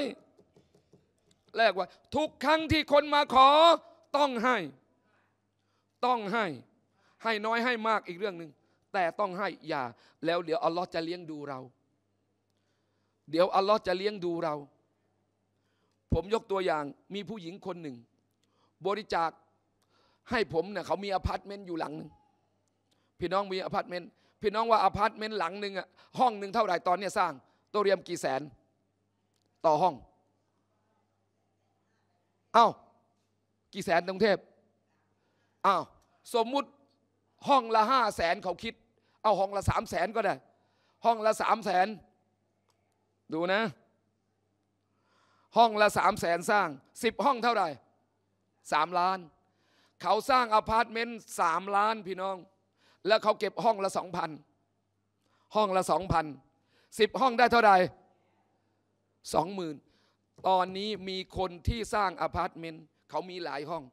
แลกไว้ทุกครั้งที่คนมาขอ ต้องให้ ต้องให้ ให้น้อยให้มากอีกเรื่องหนึ่งแต่ต้องให้อย่าแล้วเดี๋ยวอัลลอฮ์จะเลี้ยงดูเรา เดี๋ยวอัลลอฮ์จะเลี้ยงดูเรา ผมยกตัวอย่างมีผู้หญิงคนหนึ่ง บริจาคให้ผมเนี่ยเขามีอพาร์ตเมนต์อยู่หลังหนึ่งพี่น้องมีอพาร์ตเมนต์พี่น้องว่าอพาร์ตเมนต์หลังหนึ่งอะห้องหนึ่งเท่าไหร่ ตอนเนี้ยสร้างตัวเรียมกี่แสน ต่อห้อง เอา้ากี่แสนกรุงเทพอ้าวสมมุติห้องละห้าแสนเขาคิดเอาห้องละสามแสนก็ได้ ห้องละสามแสนดูนะ ห้องละสามแสนสร้างสิบห้องเท่าไหร่สามล้าน เขาสร้างอพาร์ตเมนต์สามล้านพี่น้อง แล้วเขาเก็บห้องละสองพันห้องละสองพันสิบห้องได้เท่าไหร่สองหมื่นตอนนี้มีคนที่สร้างอพาร์ตเมนต์เขามีหลายห้อง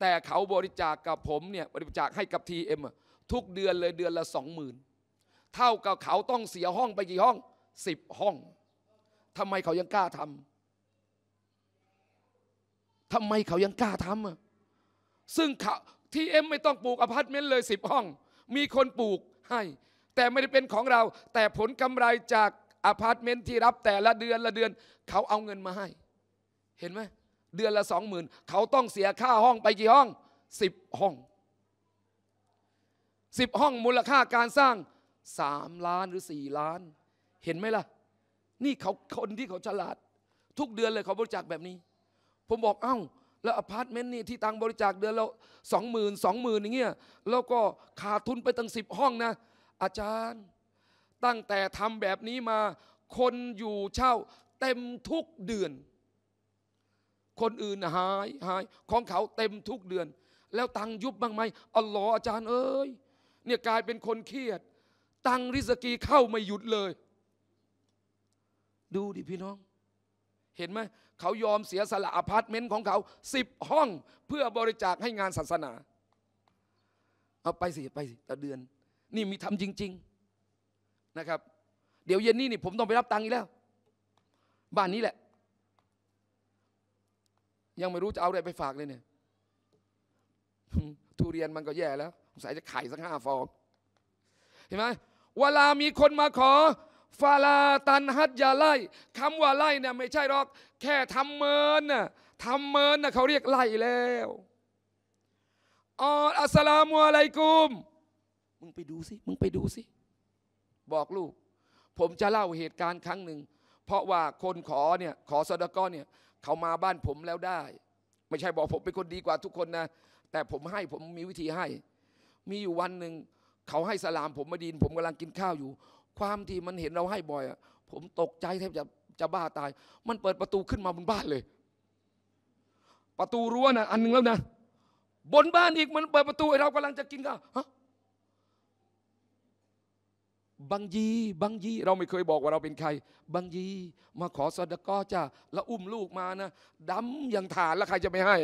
แต่เขาบริจาคกับผมเนี่ยบริจาคให้กับทีเอ็มทุกเดือนเลยเดือนละสองหมื่นเท่ากับเขาต้องเสียห้องไปกี่ห้องสิบห้องทำไมเขายังกล้าทำทำไมเขายังกล้าทำอ่ะซึ่งเขาทีเอ็มไม่ต้องปลูกอพาร์ตเมนต์เลยสิบห้อง มีคนปลูกให้ แต่ไม่ได้เป็นของเรา แต่ผลกำไรจากอพาร์ตเมนต์ที่รับแต่ละเดือนละเดือน เขาเอาเงินมาให้ เห็นไหมเดือนละสองหมื่นเขาต้องเสียค่าห้องไปกี่ห้องสิบห้องสิบห้องมูลค่าการสร้างสามล้านหรือสี่ล้าน เห็นไหมล่ะ นี่เขาคนที่เขาฉลาด ทุกเดือนเลยเขาบริจาคแบบนี้ ผมบอกเอ้าแล้วอพาร์ตเมนต์นี่ที่ตังบริจาคเดือนเราสองหมื่นสองหมื่นอย่างเงี้ยแล้วก็ขาดทุนไปตั้งสิบห้องนะอาจารย์ ตั้งแต่ทำแบบนี้มา คนอยู่เช่าเต็มทุกเดือน คนอื่นหายหายของเขาเต็มทุกเดือน แล้วตังยุบบ้างไหมอ๋ออาจารย์เอ้ยเนี่ยกลายเป็นคนเครียด ตังริสกีเข้าไม่หยุดเลย ดูดิพี่น้อง เห็นไหมเขายอมเสียสละอพาร์ตเมนต์ของเขาสิบห้อง เพื่อบริจาคให้งานศาสนา เอาไปสิ ไปสิต่อเดือน นี่มีทำจริง ๆนะครับ เดี๋ยวเย็นนี้นี่ ผมต้องไปรับตังค์อีกแล้ว บ้านนี้แหละ ยังไม่รู้จะเอาอะไรไปฝากเลยเนี่ย ทุเรียนมันก็แย่แล้วสงสัยจะไข่สักห้าฟองเห็นไหมเวลามีคนมาขอฟาลาตันฮัตยาไล่คำว่าไล่เนี่ยไม่ใช่หรอก แค่ทำเมินน่ะทำเมินน่ะเขาเรียกไล่แล้ว อออัสลามุอะลัยกุม มึงไปดูสิมึงไปดูสิ บอกลูก ผมจะเล่าเหตุการณ์ครั้งหนึ่งเพราะว่าคนขอเนี่ยขอสดก้อนเนี่ยเขามาบ้านผมแล้วได้ ไม่ใช่บอกผมเป็นคนดีกว่า ทุกคนนะแต่ผมให้ผมมีวิธีให้มีอยู่วันหนึ่งเขาให้สลามผมมาดินผมกำลังกินข้าวอยู่ ความที่มันเห็นเราให้บ่อยอะผมตกใจแทบจะจะบ้าตาย มันเปิดประตูขึ้นมาบนบ้านเลย ประตูรั้วนะอันนึงแล้วนะบนบ้านอีกมันเปิดประตูเรากำลังจะกินข้าวฮะบางยีบางยีเราไม่เคยบอกว่าเราเป็นใครบางยีมาขอสดก้อจ้าแล้วอุ้มลูกมานะดำอย่างฐานแล้วใครจะไม่ให้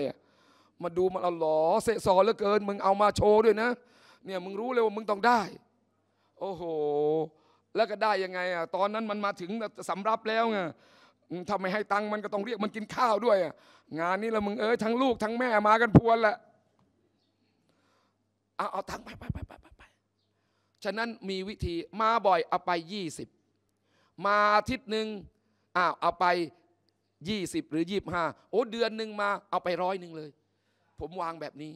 มาดูมาเอาหลอเสะซอเหลือเกินมึงเอามาโชว์ด้วยนะเนี่ยมึงรู้เลยว่ามึงต้องได้โอ้โหแล้วก็ได้ยังไงอ่ะตอนนั้นมันมาถึงสำรับแล้วไงถ้าไม่ให้ตังค์มันก็ต้องเรียกมันกินข้าวด้วยงานนี้ละมึงเอ้ยทั้งลูกทั้งแม่มากันพวนละเอาเอาตังค์ไปไปไปไปไปฉะนั้นมีวิธีมาบ่อยเอาไปยีิบมาอาทิตย์หนึ่งอ้าวเอาไปยี่สิบหรือยี่บห้าโอ้เดือนหนึ่งมาเอาไปร้อยหนึ่งเลยผมวางแบบนี้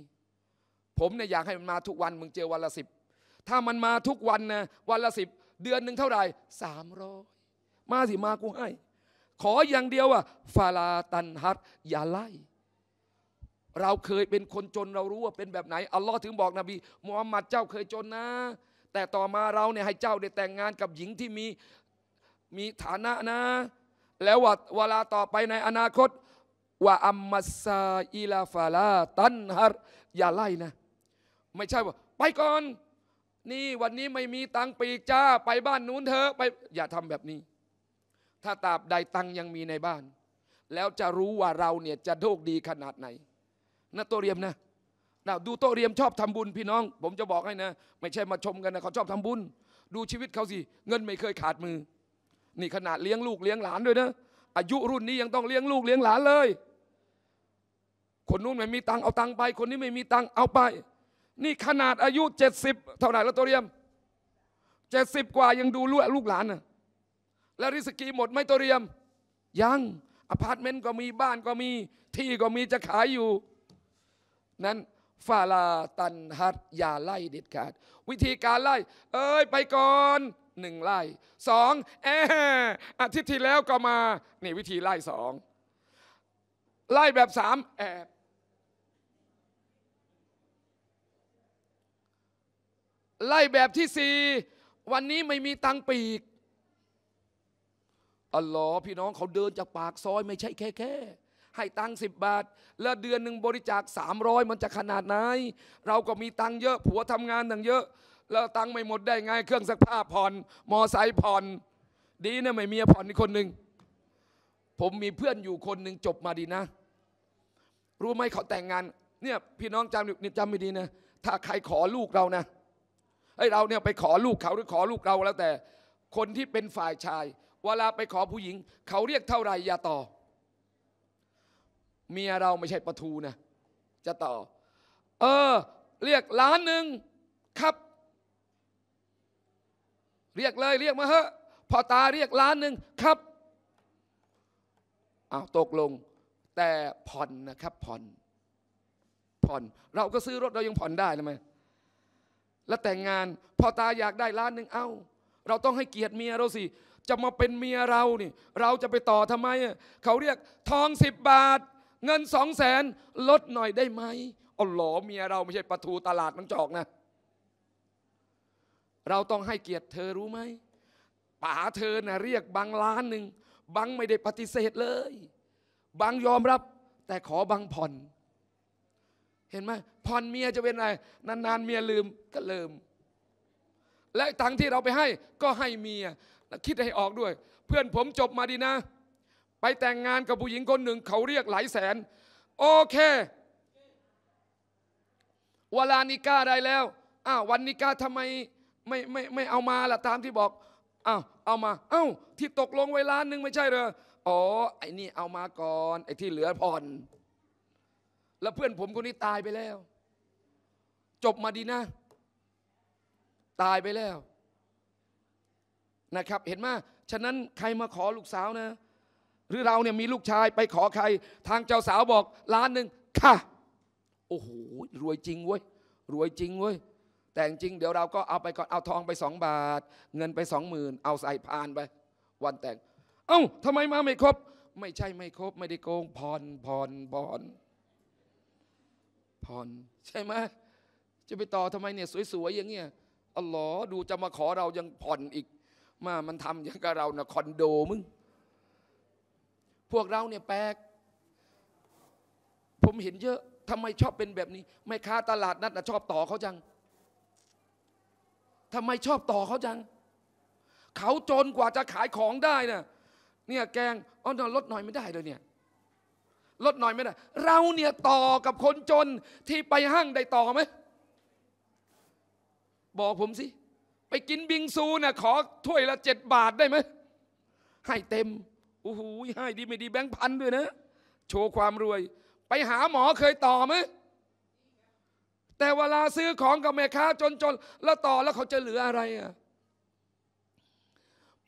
ผมเนี่ยอยากให้มันมาทุกวันมึงเจอวันละสิบ ถ้ามันมาทุกวันนะวันละสิบ เดือนหนึ่งเท่าไหร่สามร้อยมาสิมากูให้ ขออย่างเดียวอ่ะฟาลาตันฮัตอย่าไล่ เราเคยเป็นคนจนเรารู้ว่าเป็นแบบไหนอัลลอฮ์ถึงบอกนบีมูฮัมหมัดเจ้าเคยจนนะ แต่ต่อมาเราเนี่ยให้เจ้าได้แต่งงานกับหญิงที่มีมีฐานะนะ แล้วว่าเวลาต่อไปในอนาคตว่าอัมมาซาอิลาฟาลาตันฮารอย่าไล่นะไม่ใช่ว่า ไปก่อน นี่วันนี้ไม่มีตังปีกจ้าไปบ้านนู้นเถอะไปอย่าทำแบบนี้ ถ้าตาบใดตังยังมีในบ้าน แล้วจะรู้ว่าเราเนี่ยจะโชคดีขนาดไหนนะโตเรียมนะนะดูโตเรียมชอบทำบุญพี่น้อง ผมจะบอกให้นะไม่ใช่มาชมกันนะเขาชอบทำบุญ ดูชีวิตเขาสิเงินไม่เคยขาดมือนี่ขนาดเลี้ยงลูกเลี้ยงหลานด้วยนะ อายุรุ่นนี้ยังต้องเลี้ยงลูกเลี้ยงหลานเลยคนนู้นไม่มีตังเอาตังไป คนนี้ไม่มีตังเอาไป นี่ขนาดอายุเจ็ดสิบเท่าไหร่แล้วตัวเรียมเจ็ดสิบกว่ายังดูลูกลูกหลานนะแล้วริสกีหมดไหมตัวเรียม ยัง อพาร์ตเมนต์ก็มีบ้านก็มี ที่ก็มีจะขายอยู่ นั้นฟาลาตันฮัดอย่าไล่เด็ดขาดวิธีการไล่ เอ้ยไปก่อนหนึ่งไล่สองแออาทิตย์ที่แล้วก็มา นี่วิธีไล่สองไล่แบบสามแอบ ไล่แบบที่สี่วันนี้ไม่มีตังปีกอ๋อพี่น้องเขาเดินจากปากซอยไม่ใช่แค่แค่ให้ตังสิบบาท แล้วเดือนหนึ่งบริจาคสามร้อยมันจะขนาดไหน เราก็มีตังเยอะผัวทำงานตังเยอะ แล้วตังไม่หมดได้ไงเครื่องซักผ้าผ่อนมอไซค์ผ่อนดีนะไม่มีผ่อนอีกคนหนึ่งผมมีเพื่อนอยู่คนหนึ่งจบมาดีนะ รู้ไหมเขาแต่งงาน เนี่ย พี่น้องจำจำไม่ดีนะ ถ้าใครขอลูกเรานะไอเราเนี่ยไปขอลูกเขาหรือขอลูกเราแล้วแต่ คนที่เป็นฝ่ายชาย เวลาไปขอผู้หญิง เขาเรียกเท่าไหร่ อย่าต่อ เมียเราไม่ใช่ประทูนะจะต่อ เออ เรียกล้านหนึ่งครับ เรียกเลย เรียกมาเฮะพอตาเรียกล้านหนึ่งครับอาตกลงแต่ผ่อนนะครับผ่อนผ่อนเราก็ซื้อรถเรายังผ่อนได้ทำไมแล้วแต่งงานพอตาอยากได้ล้านหนึ่งเอา้าเราต้องให้เกียรติเมียเราสิจะมาเป็นเมียเรานี่เราจะไปต่อทำไมเขาเรียกทองสิบบาท เงินสองแสนลดหน่อยได้ไหมอ๋อหลอเมียเรา ไม่ใช่ประตูตลาดมันจอกนะ เราต้องให้เกียรติเธอรู้ไหมป๋าเธอนะ่ะเรียกบางล้านหนึ่งบังไม่ได้ปฏิเสธเลยบังยอมรับ แต่ขอบังผ่อนเห็นไหมผ่อนเมียจะเป็นไร นานๆเมียลืมก็ลืมและตังที่เราไปให้ก็ให้เมีย แล้วคิดให้ออกด้วย เพื่อนผมจบมาดีนะ ไปแต่งงานกับผู้หญิงคนหนึ่งเขาเรียกหลายแสน โอเคเวลานิก้าได้แล้วอ้าววันนิก้าทำไมไม่ไม่ไม่เอามาล่ะ ตามที่บอกอ้าวเอามาเอ้าที่ตกลงไว้ล้านหนึ่งไม่ใช่เหรอ อ๋อไอ้นี่เอามาก่อนไอ้ที่เหลือผ่อนแล้ว เพื่อนผมคนนี้ตายไปแล้ว จบมาดีนะ ตายไปแล้วนะครับ เห็นไหมฉะนั้นใครมาขอลูกสาวนะ หรือเราเนี่ยมีลูกชายไปขอใคร ทางเจ้าสาวบอกล้านหนึ่งค่ะโอ้โหรวยจริงเว้ยรวยจริงเว้ยแต่จริงเดี๋ยวเราก็เอาไปก่อนเอาทองไปสองบาท เงินไปสองหมื่นเอาใส่พานไป วันแต่ง เอ้าทำไมมาไม่ครบ ไม่ใช่ไม่ครบไม่ได้โกงผ่อนผ่อนผ่อนผ่อนใช่ไหมจะไปต่อทำไมเนี่ยสวยๆอย่างเงี้ยอ๋อดูจะมาขอเรายังผ่อนอีก มามันทำอย่างกับเรานะคอนโดมึงพวกเราเนี่ยแปลกผมเห็นเยอะทำไมชอบเป็นแบบนี้แม่ค้าตลาดนัดนะชอบต่อเขาจังทำไมชอบต่อเขาจัง เขาจนกว่าจะขายของได้นะ่ะ เนี่ยแกงอ๋อนลดหน่อยไม่ได้เลยเนี่ยลดหน่อยไม่ได้ เราเนี่ยต่อกับคนจนที่ไปห้างได้ต่อไหม บอกผมสิ ไปกินบิงซูนะ่ะ ขอถ้วยละเจ็ดบาทได้ไหม ให้เต็มโอ้โหให้ดีไม่ดีแบงค์พันด้วยนะ โชว์ความรวย ไปหาหมอเคยต่อไหมแต่เวลาซื้อของกับแม่ค้าจนๆแล้วต่อแล้วเขาจะเหลืออะไรอ่ะ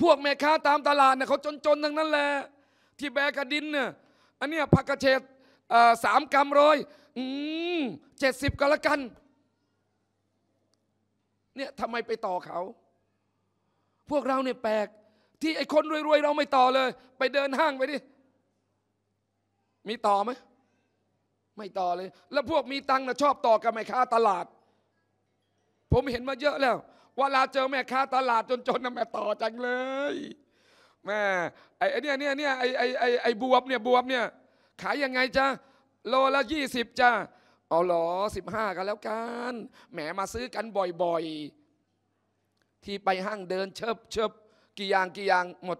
พวกแม่ค้าตามตลาดเนี่ยเขา จนๆทั้งนั้นแหละที่แบกระดินเนี่ยอันนี้ผักกระเฉดสามกำัร้อย อืมเจ็ดสิบก็แล้วกัน เนี่ยทำไมไปต่อเขา พวกเราเนี่ยแปลกที่ไอ้คนรวยๆเราไม่ต่อเลย ไปเดินห้างไปดิ มีต่อไหมไม่ต่อเลย แล้วพวกมีตังนะชอบต่อกับแม่ค้าตลาด ผมเห็นมาเยอะแล้ว เวลาเจอแม่ค้าตลาดจนๆนะแม่ต่อจังเลย แม่ไอ้เนี่ยเนี่ยเนี่ยไอ้ไอ้ไอ้ไอ้บวบเนี่ยบวบเนี่ย ขายยังไงจ้าโลละยี่สิบจ้าเอาหรอสิบห้ากันแล้วกันแหมมาซื้อกันบ่อยๆ ที่ไปห้างเดินเชิบเชิบกี่อย่างกี่อย่างหมด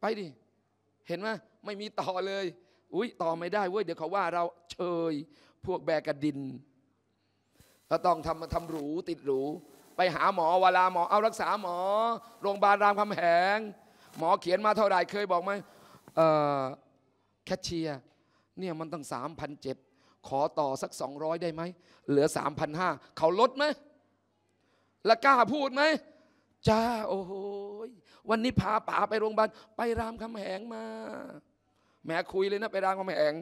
ไปดิ เห็นไหมไม่มีต่อเลยอุ้ยต่อไม่ได้เว้ยเดี๋ยวเขาว่าเราเชยพวกแบกกระดินก็ต้องทำทำหรูติดหรูไปหาหมอเวลาหมอ เอารักษาหมอโรงพยาบาลรามคำแหง หมอเขียนมาเท่าไหร่เคยบอกไหมแคชเชียร์เนี่ยมันตั้ง3 0 0ขอต่อสัก200ได้ไหมเหลือ3ห0าเขาลดไหมละกล้าพูดไหมจ้าโอ้โหวันนี้พาป๋าไปโรงพยาบาลไปรามคำแหงมาแม่คุยเลยนะไปรางควไม่แอง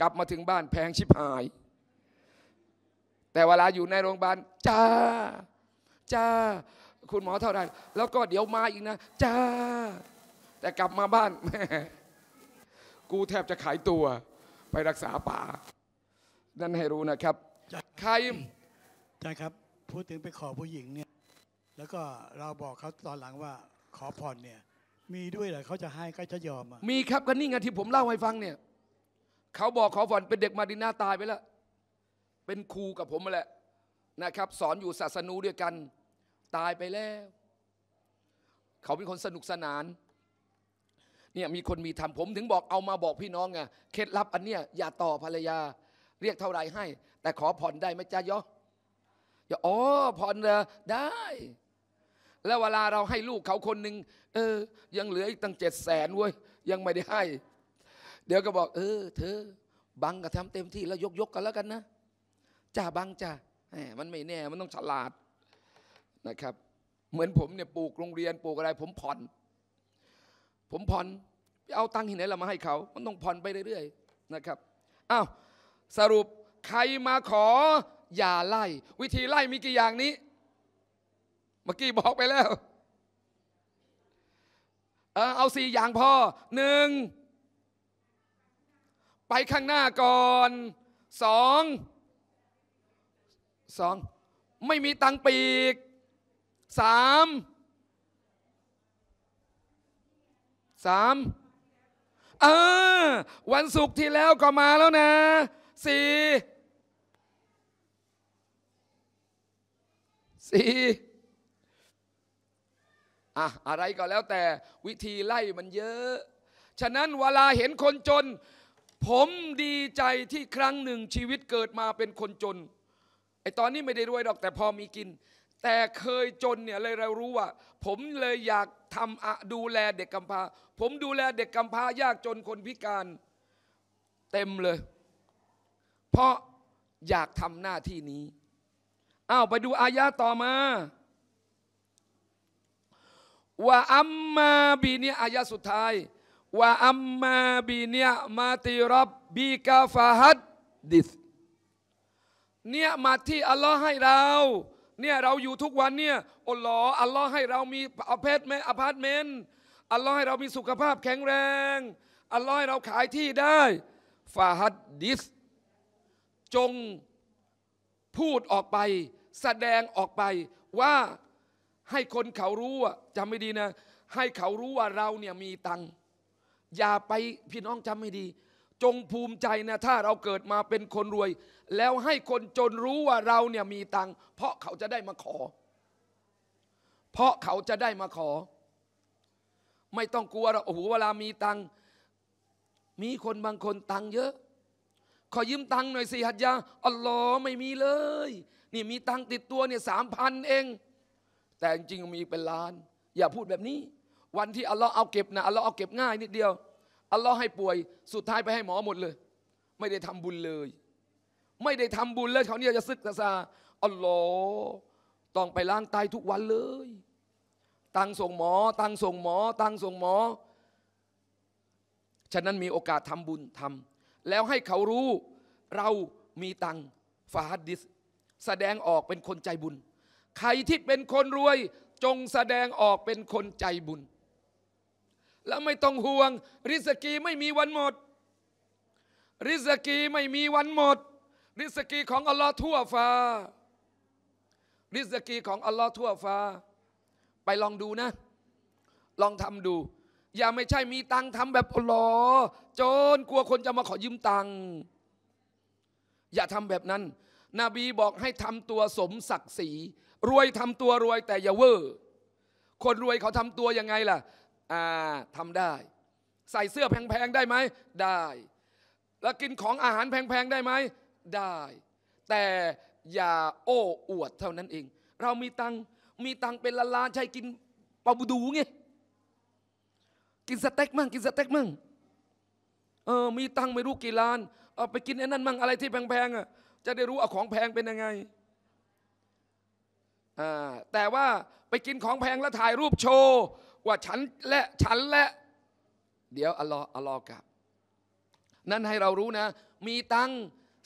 กลับมาถึงบ้านแพงชิบหาย แต่เวลาอยู่ในโรงพยาบาลจ้าจ้า คุณหมอเท่าไรแล้วก็เดี๋ยวมาอีกนะจ้า แต่กลับมาบ้านแม่กูแทบจะขายตัว ไปรักษาป่านั่นให้รู้นะครับใครใช่ครับ พูดถึงไปขอผู้หญิงเนี่ยแล้วก็เราบอกเขาตอนหลังว่า ขอผ่อนเนี่ยมีด้วยเหรอเขาจะให้ก็จะยอมอ่ะมีครับก็นี่ไงที่ผมเล่าให้ฟังเนี่ยเขาบอกขอฝันเป็นเด็กมาดินาตายไปแล้ว เป็นครูกับผมมาแหละนะครับ สอนอยู่ศาสนูด้วยกัน ตายไปแล้วเขาเป็นคนสนุกสนานเนี่ยมีคนมีธรรมผมถึงบอกเอามาบอกพี่น้องไงเคล็ดลับอันเนี้ยอย่าต่อภรรยาเรียกเท่าไรให้ แต่ขอผ่อนได้ไหมจ้ายออย่าอ๋อผ่อนเลยได้แล้วเวลาเราให้ลูกเขาคนหนึ่งเออ ยังเหลืออีกตั้งเจ็ดแสนเว้ยยังไม่ได้ให้ เดี๋ยวก็บอกเออเธอบังก็ทำเต็มที่แล้วยกยกกันแล้วกันนะจ่าบังจ่ามันไม่แน่มันต้องฉลาดนะครับ เหมือนผมเนี่ยปลูกโรงเรียนปลูกอะไร ผมผ่อนผมผ่อนเอาตังค์ที่ไหนเรามาให้เขา มันต้องผ่อนไปเรื่อยๆ นะครับอ้าวสรุปใครมาขอ อย่าไล่ วิธีไล่มีกี่อย่างนี้มื่อกี้บอกไปแล้ว เอาสี่อย่างพอ หนึ่ง ไปข้างหน้าก่อน สอง สอง ไม่มีตังปีก สาม สาม เออวันศุกร์ที่แล้วก็มาแล้วนะ สี่ สี่อะอะไรก็แล้วแต่วิธีไล่มันเยอะ ฉะนั้นเวลาเห็นคนจน ผมดีใจที่ครั้งหนึ่งชีวิตเกิดมาเป็นคนจนไอตอนนี้ไม่ได้รวยหรอกแต่พอมีกิน แต่เคยจนเนี่ยเลยเรารู้ว่า ผมเลยอยากทำดูแลเด็กกำพร้าผมดูแลเด็กกำพร้ายากจนคนพิการ เต็มเลย เพราะอยากทำหน้าที่นี้อ้าวไปดูอายะต่อมาว่าอัมมาบีเนียอายะสุดท้ายว่าอัมมาบีเนียมาติรับบีกาฟาฮัดดิสเนี่ยมาที่ อัลลอฮ์ให้เราเนี่ยเราอยู่ทุกวันเนี่ยอัลลอฮ์อัลลอฮ์ให้เรามีอพาร์ตเมนต์อพาร์ตเมนต์อัลลอฮ์ให้เรามีสุขภาพแข็งแรงอัลลอฮ์ให้เราขายที่ได้ฟาฮัดดิส จงพูดออกไป แสดงออกไปว่าให้คนเขารู้ว่าจำไม่ดีนะ ให้เขารู้ว่าเราเนี่ยมีตังค์อย่าไปพี่น้องจำไม่ดี จงภูมิใจนะถ้าเราเกิดมาเป็นคนรวย แล้วให้คนจนรู้ว่าเราเนี่ยมีตังค์เพราะเขาจะได้มาขอ เพราะเขาจะได้มาขอ ไม่ต้องกลัวเราโอ้โหเวลามีตังค์มีคนบางคนตังค์เยอะ ขอยืมตังค์หน่อยสิฮัจยาอัลลอฮ์ไม่มีเลย นี่มีตังค์ติดตัวเนี่ยสามพันเองแต่จริง มีเป็นล้าน อย่าพูดแบบนี้ วันที่อัลลอฮ์เอาเก็บนะอัลลอฮ์เอาเก็บง่าย นิดเดียวอัลลอฮ์ให้ป่วย สุดท้ายไปให้หมอหมดเลย ไม่ได้ทำบุญเลย ไม่ได้ทำบุญเลยเขาเนี่ยจะซึกซาอัลลอฮ์ต้องไปล้างไตทุกวันเลย ตังส่งหมอ ตังส่งหมอตังส่งหมอ ฉะนั้นมีโอกาสทำบุญทำ แล้วให้เขารู้ เรามีตังฟาฮัดดิสแสดงออกเป็นคนใจบุญใครที่เป็นคนรวย จงแสดงออกเป็นคนใจบุญ แล้วไม่ต้องห่วง ริสกีไม่มีวันหมด ริสกีไม่มีวันหมด ริสกีของอัลลอฮ์ทั่วฟ้า ริสกีของอัลลอฮ์ทั่วฟ้า ไปลองดูนะ ลองทำดู อย่าไม่ใช่มีตังทำแบบอัลลอฮ์จนกลัวคนจะมาขอยืมตัง อย่าทำแบบนั้นนบีบอกให้ทำตัวสมศักดิ์ศรีรวยทำตัวรวย แต่อย่าเวอร์คนรวยเขาทำตัวยังไงล่ะอ่าทำได้ ใส่เสื้อแพงๆได้ไหม ได้ แล้วกินของอาหารแพงๆได้ไหม ได้ แต่อย่า โอ้อวดเท่านั้นเอง เรามีตังมีตังเป็นละล้านใช้กินปลาบูดูไงกินสเต็กมั่งกินสเต็กมั่งเออมีตังไม่รู้กี่ล้านเอาไปกินไอ้นั่นมั่งอะไรที่แพงๆอ่ะจะได้รู้เอาของแพงเป็นยังไงแต่ว่าไปกินของแพงแล้วถ่ายรูปโชว์ว่าฉันและฉันและ เดี๋ยวอัลลอฮ์อัลลอฮ์กับนั่นให้เรารู้นะ มีตัง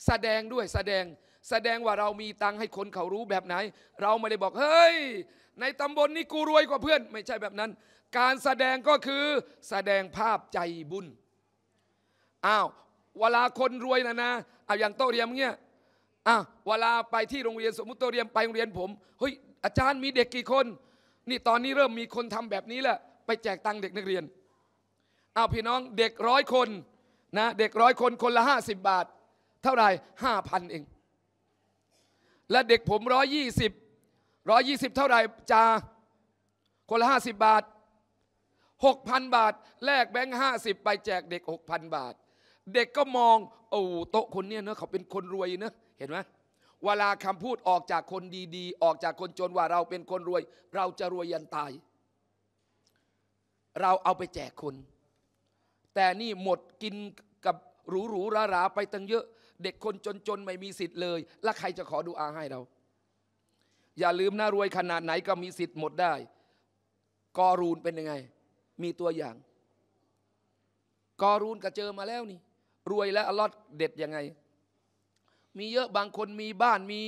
แสดงด้วยแสดง แสดงว่าเรามีตังให้คนเขารู้แบบไหน เราไม่ได้บอก เฮ้ย ในตำบลนี้กูรวยกว่าเพื่อนไม่ใช่แบบนั้น การแสดงก็คือแสดงภาพใจบุญอ้าว เวลาคนรวยนะนะเอาอย่างโตเรียมเงี้ยอ่ะเวลาไปที่โรงเรียนสมมุติเรียนไปโรงเรียนผมเฮ้ย อาจารย์มีเด็กกี่คน นี่ตอนนี้เริ่มมีคนทำแบบนี้แหละไปแจกตังค์เด็กนักเรียนเอาพี่น้องเด็กร้อยคนนะเด็กร้อยคนคนละ50 บาท เท่าไหร่ห้าพันเองและเด็กผมร้อยยี่สิบร้อยยี่สิบเท่าไหร่จาคนละห้าสิบบาทหกพันบาทแลกแบงค์ห้าสิบไปแจกเด็กหกพันบาท เด็กก็มอง โอ้โต๊ะคนเนี้ยเนะเขาเป็นคนรวยนะห็นไหมเวลาคำพูดออกจากคนดีๆ ออกจากคนจนว่าเราเป็นคนรวย เราจะรวยยันตาย เราเอาไปแจกคน แต่นี่หมดกินกับหรูหรูราราไปตั้งเยอะ เด็กคนจนๆไม่มีสิทธิ์เลยแล้วใครจะขอดูอาให้เรา อย่าลืมนะรวยขนาดไหนก็มีสิทธิ์หมดได้กอรูนเป็นยังไง มีตัวอย่างกอรูนก็เจอมาแล้วนี่ รวยแล้วอลอดเด็ดยังไงมีเยอะบางคนมีบ้านมี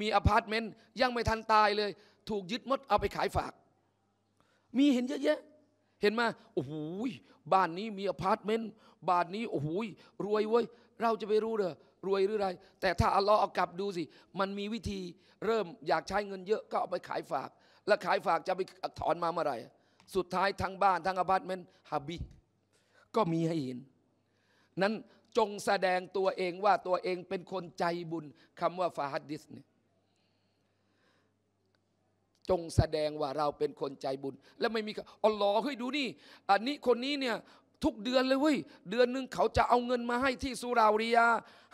มีอพาร์ตเมนต์ยังไม่ทันตายเลย ถูกยึดมดเอาไปขายฝาก มีเห็นเยอะแยะเห็นมาโอ้โหบ้านนี้มีอพาร์ตเมนต์บ้านนี้โอ้โหรวยเว้ยเราจะไปรู้เหรอ รวยหรือไร แต่ถ้าอัลลอฮ์เอากลับดูสิ มันมีวิธี เริ่มอยากใช้เงินเยอะ ก็เอาไปขายฝาก แล้วขายฝากจะไปถอนมาเมื่อไหร่สุดท้ายทั้งบ้านทั้งอพาร์ตเมนต์ฮับบีก็มีให้เห็น นั้นจงแสดงตัวเองว่าตัวเองเป็นคนใจบุญคำว่าฟาฮัดดิสเนี่ยจงแสดงว่าเราเป็นคนใจบุญ และไม่มีอ๋อหลอเฮ้ยดูนี่อันนี้คนนี้เนี่ยทุกเดือนเลยเว้ยเดือนหนึ่งเขาจะเอาเงินมาให้ที่สุราเรีย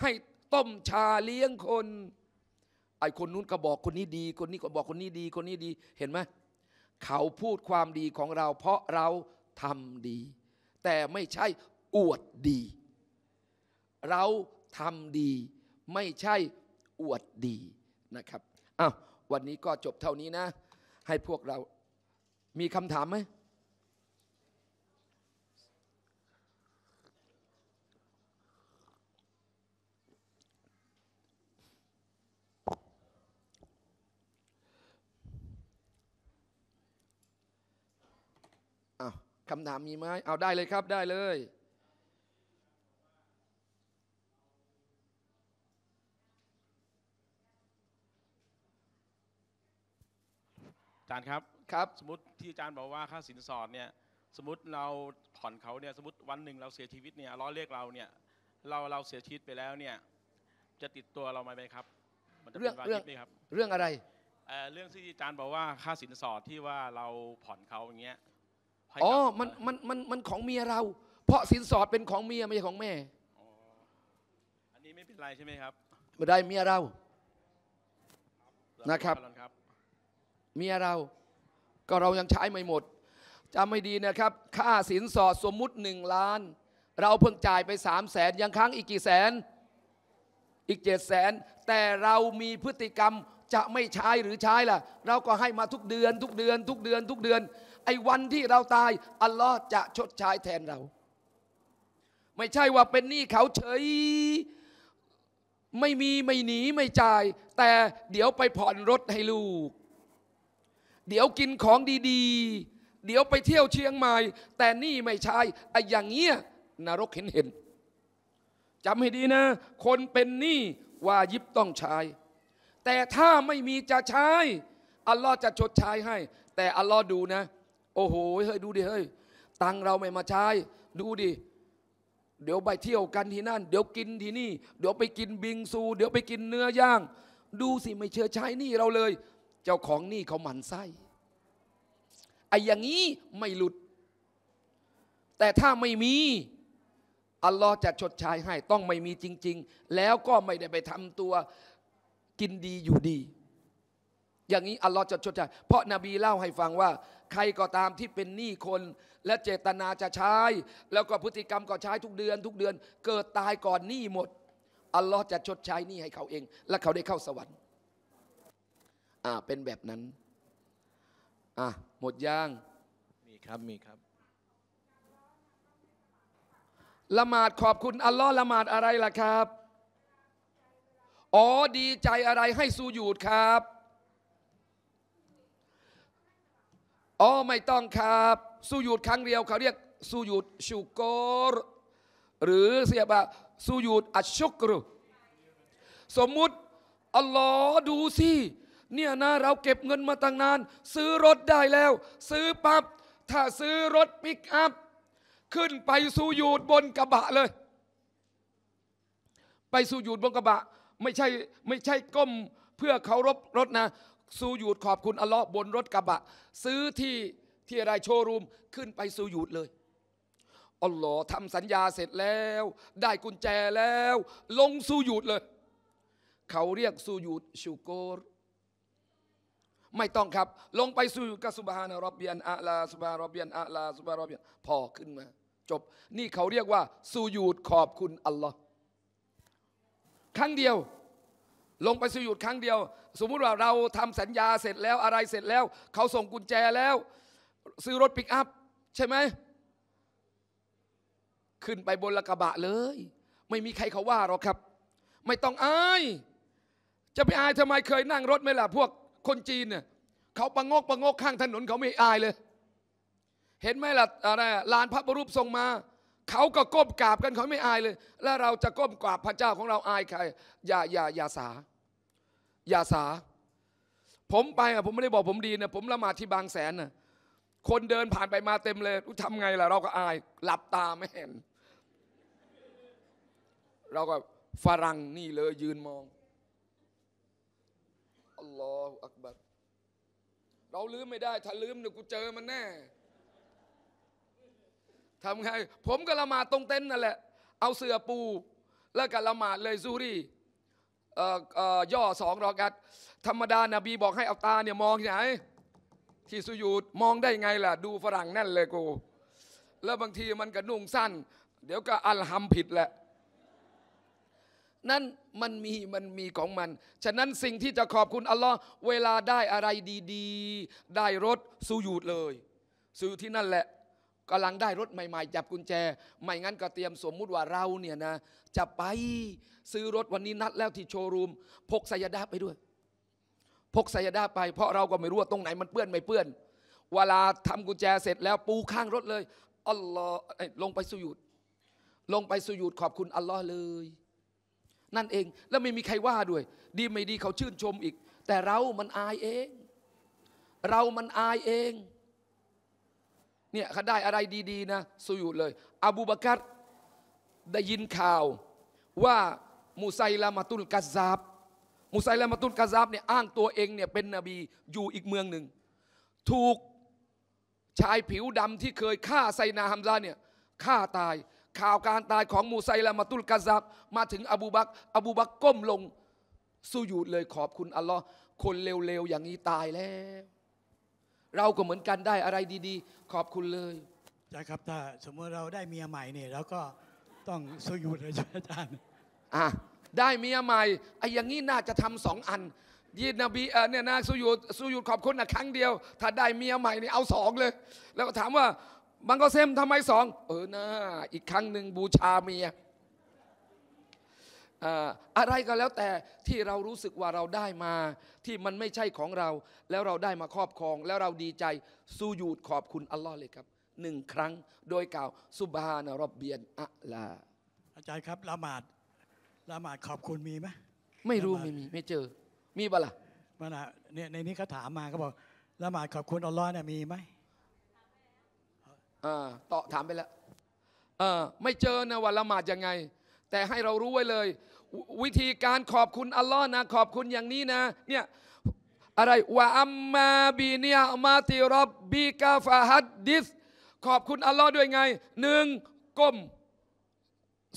ให้ต้มชาเลี้ยงคนไอ้คนนู้นก็บอกคนนี้ดี คนนี้ก็บอกคนนี้ดีคนนี้ดีเห็นไหมเขาพูดความดีของเรา เพราะเราทำดี แต่ไม่ใช่อวดดีเราทำดี ไม่ใช่อวดดีนะครับอ้าววันนี้ก็จบเท่านี้นะ ให้พวกเรา มีคำถามไหมคำถามมีไหมเอาได้เลยครับ ได้เลยอาจารย์ครับ ครับ สมมติที่อาจารย์บอกว่าค่าสินสอดเนี่ย สมมติเราผ่อนเขาเนี่ย สมมติวันหนึ่งเราเสียชีวิตเนี่ยร้อยเลขเราเนี่ย เราเราเสียชีวิตไปแล้วเนี่ย จะติดตัวเราไหมไครับ มันจะเรื่ป็องวาเรื่องิบไหมครับ เรื่องอะไรเอ่อเรื่องที่อาจารย์บอกว่าค่าสินสอดที่ว่าเราผ่อนเขาอย่างเงี้ย อ๋อมันมันมันมันของเมียเรา เพราะสินสอดเป็นของเมียไม่ใช่ของแม่อ๋ออันนี้ไม่เป็นไรใช่ไหมครับไไมม่ด้เียเรา นะครับเมียเรา ก็เรายังใช้ไม่หมดจำไม่ดีนะครับ ค่าสินสอดสมมุติหนึ่งล้าน เราเพิ่งจ่ายไปสามแสนยังค้างอีกกี่แสน อีกเจ็ดแสน แต่เรามีพฤติกรรมจะไม่ใช้หรือใช้ล่ะ เราก็ให้มาทุกเดือนทุกเดือน ทุกเดือน ทุกเดือน ไอ้วันที่เราตาย อัลลอฮ์จะชดใช้แทนเรา ไม่ใช่ว่าเป็นหนี้เขาเฉย ไม่มีไม่หนีไม่จ่าย แต่เดี๋ยวไปผ่อนรถให้ลูกเดี๋ยวกินของดีๆ เดี๋ยวไปเที่ยวเชียงใหม่ แต่นี่ไม่ใช่ไอ้อย่างเงี้ยนรกเห็นเห็นจำให้ดีนะ คนเป็นหนี้วายิบต้องใช้แต่ถ้าไม่มีจะใช้อัลลอฮ์จะชดใช้ให้ แต่อัลลอฮ์ดูนะ โอ้โห เฮ้ยดูดิ เฮ้ย ตังเราไม่มาใช้ ดูดิ เดี๋ยวไปเที่ยวกันที่นั่น เดี๋ยวกินที่นี่ เดี๋ยวไปกินบิงซู เดี๋ยวไปกินเนื้อย่าง ดูสิไม่เชื่อใช้นี่เราเลยจ้าของหนี้เขาหมั่นไส้ไอ้อย่างนี้ไม่หลุด แต่ถ้าไม่มี อัลลอฮ์จะชดใช้ให้ต้องไม่มีจริง ๆ แล้วก็ไม่ได้ไปทำตัวกินดีอยู่ดี อย่างนี้อัลลอฮ์จะชดใช้เพราะนาบีเล่าให้ฟังว่า ใครก็ตามที่เป็นหนี้คนและเจตนาจะใช้แล้วก็พฤติกรรมก็ใช้ทุกเดือน ทุกเดือน เกิดตายก่อนหนี้หมด อัลลอฮ์จะชดใช้หนี้ให้เขาเอง และเขาได้เข้าสวรรค์่าเป็นแบบนั้นอ่ะหมดย่างมีครับมีครับ ละหมาดขอบคุณอัลลอฮ์ละหมาดอะไรล่ะครับ อ๋อดีใจอะไรให้สูยูดครับ อ๋อไม่ต้องครับ สูยุดครั้งเดียว เขาเรียกสูยุดชูโกรหรือเสียบะสูยุดอัชชุกรุสมมุติอัลลอฮ์ดูสิเนี่ยนะเราเก็บเงินมาตั้งนาน ซื้อรถได้แล้ว ซื้อปับ๊บถ้าซื้อรถปิกอัพขึ้นไปสูยูดบนกระบะเลย ไปสูยูดบนกระบะ ไม่ใช่ไม่ใช่ก้มเพื่อเคารพรถนะสูยูดขอบคุณอัลลอฮ์บนรถกระบะ ซื้อที่ที่ไรโชว์รูมขึ้นไปสูยูดเลยอัลลอฮ์ทำสัญญาเสร็จแล้ว ได้กุญแจแล้ว ลงสูยูดเลย เขาเรียกสูยูดชูโกรไม่ต้องครับ ลงไปสู่กัสุบฮานะรอบเบียนอาลาสุบฮานรอบเบียนอาลาสุบฮานรอบเบียนพอขึ้นมา จบ นี่เขาเรียกว่าสูยูด ขอบคุณอัลลอฮ์ครั้งเดียว ลงไปสูยูดครั้งเดียว สมมุติว่าเราทำสัญญาเสร็จแล้วอะไรเสร็จแล้ว เขาส่งกุญแจแล้ว ซื้อรถปิกอัพใช่ไหม ขึ้นไปบนรกระบะเลย ไม่มีใครเขาว่าหรอกครับ ไม่ต้องอาย จะไปอายทำไมเคยนั่งรถไหมล่ะพวกคนจีนเนี่ยเขาประงกประงกข้างถนนเขาไม่อายเลย เห็นไหมล่ะอะไรลานพระบรูปทรงมา เขาก็ก้มกราบกันเขาไม่อายเลย แล้วเราจะก้มกราบพระเจ้าของเราอายใครอย่าอย่าอย่าสาอย่าสา ผมไปอ่ะผมไม่ได้บอกผมดีนะผมละหมาดที่บางแสนน่ะคนเดินผ่านไปมาเต็มเลยทำไงล่ะเราก็อาย หลับตาไม่เห็น เราก็ฝรั่งนี่เลยยืนมองอัลลอฮฺอักบัรเราลืมไม่ได้ ถ้าลืมเนี่ยกูเจอมันแน่ทำไง ผมก็ละหมาดตรงเต็นท์นั่นแหละ เอาเสื้อปู แล้วก็ละหมาดเลยซูรี่ ย่อสองรอกัดธรรมดา นบีบอกให้เอาตาเนี่ยมองที่ไหน ที่สุยูดมองได้ไงล่ะ ดูฝรั่งแน่นเลยกู แล้วบางทีมันก็นุ่งสั้น เดี๋ยวก็อัลฮัมผิดแหละนั้นมันมีมันมีของมัน ฉะนั้นสิ่งที่จะขอบคุณอัลลอฮ์เวลาได้อะไรดี ๆ ได้รถสูยูดเลยสูยูที่นั่นแหละกำลังได้รถใหม่ๆ จับกุญแจไม่งั้นก็เตรียมสมมุติว่าเราเนี่ยนะ จะไปซื้อรถวันนี้นัดแล้วที่โชว์รูม พกสายดาไปด้วย พกสายดาไปเพราะเราก็ไม่รู้ว่าตรงไหนมันเปื้อนไม่เปื้อน เวลาทำกุญแจเสร็จแล้วปูข้างรถเลยอัลลอฮ์ลงไปสุยุดลงไปสุยุดขอบคุณอัลลอฮ์เลยนั่นเองแล้วไม่มีใครว่าด้วย ดีไม่ดีเขาชื่นชมอีก แต่เรามันอายเอง เรามันอายเองเนี่ยเขาได้อะไรดี ๆนะ สุยุเลย อบูบากัดได้ยินข่าวว่ามูไซลามาตุลกาซาบมูไซลามาตุลกาซาบเนี่ยอ้างตัวเองเนี่ยเป็นนบีอยู่อีกเมืองหนึ่ง ถูกชายผิวดำที่เคยฆ่าไซนาฮัมซาเนี่ยฆ่าตายข่าวการตายของมูไซละมาตุลกาซับมาถึงอบูบักอบูบักก้มลงสู้หยุดเลยขอบคุณอัลลอฮ์คนเร็วๆอย่างนี้ตายแล้ว เราก็เหมือนกันได้อะไรดี ๆ ขอบคุณเลยใช่ครับถ้าสมมติเราได้เมียใหม่เนี่ยเราก็ต้องสู้หยุดเลยอาจารย์อ่ะได้เมียใหม่ไอ้อย่างนี้น่าจะทำสองอันยีนบีเนี่ยนะสู้หยุดสู้หยุดขอบคุณนะครั้งเดียว ถ้าได้เมียใหม่เนี่ยเอาสองเลย แล้วก็ถามว่าบังกอเซมทำไมสองเออนาอีกครั้งหนึ่งบูชาเมียอะไรก็แล้วแต่ที่เรารู้สึกว่าเราได้มา ที่มันไม่ใช่ของเรา แล้วเราได้มาครอบครอง แล้วเราดีใจสู้ยูดขอบคุณอัลลอฮ์เลยครับหนึ่งครั้งโดยกล่าวสุบฮานารบเบียนอะลาอาจารย์ครับละหมาดละหมาดขอบคุณมีไหมไม่รู้ไม่มี ไม่เจอ มีบ้าล่ะมานะเนี่ยในนี้เขาถามมาเขาบอกละหมาดขอบคุณอัลลอฮ์เนี่ยมีไหมอ่าตอบถามไปแล้วไม่เจอนะว่าละหมาดยังไง แต่ให้เรารู้ไว้เลย วิธีการขอบคุณอัลลอฮ์นะขอบคุณอย่างนี้นะเนี่ยอะไรว่าอัมมาบีเนียมาติรบบีกาฟาฮัดดิส ขอบคุณอัลลอฮ์ด้วยไง หนึ่งก้ม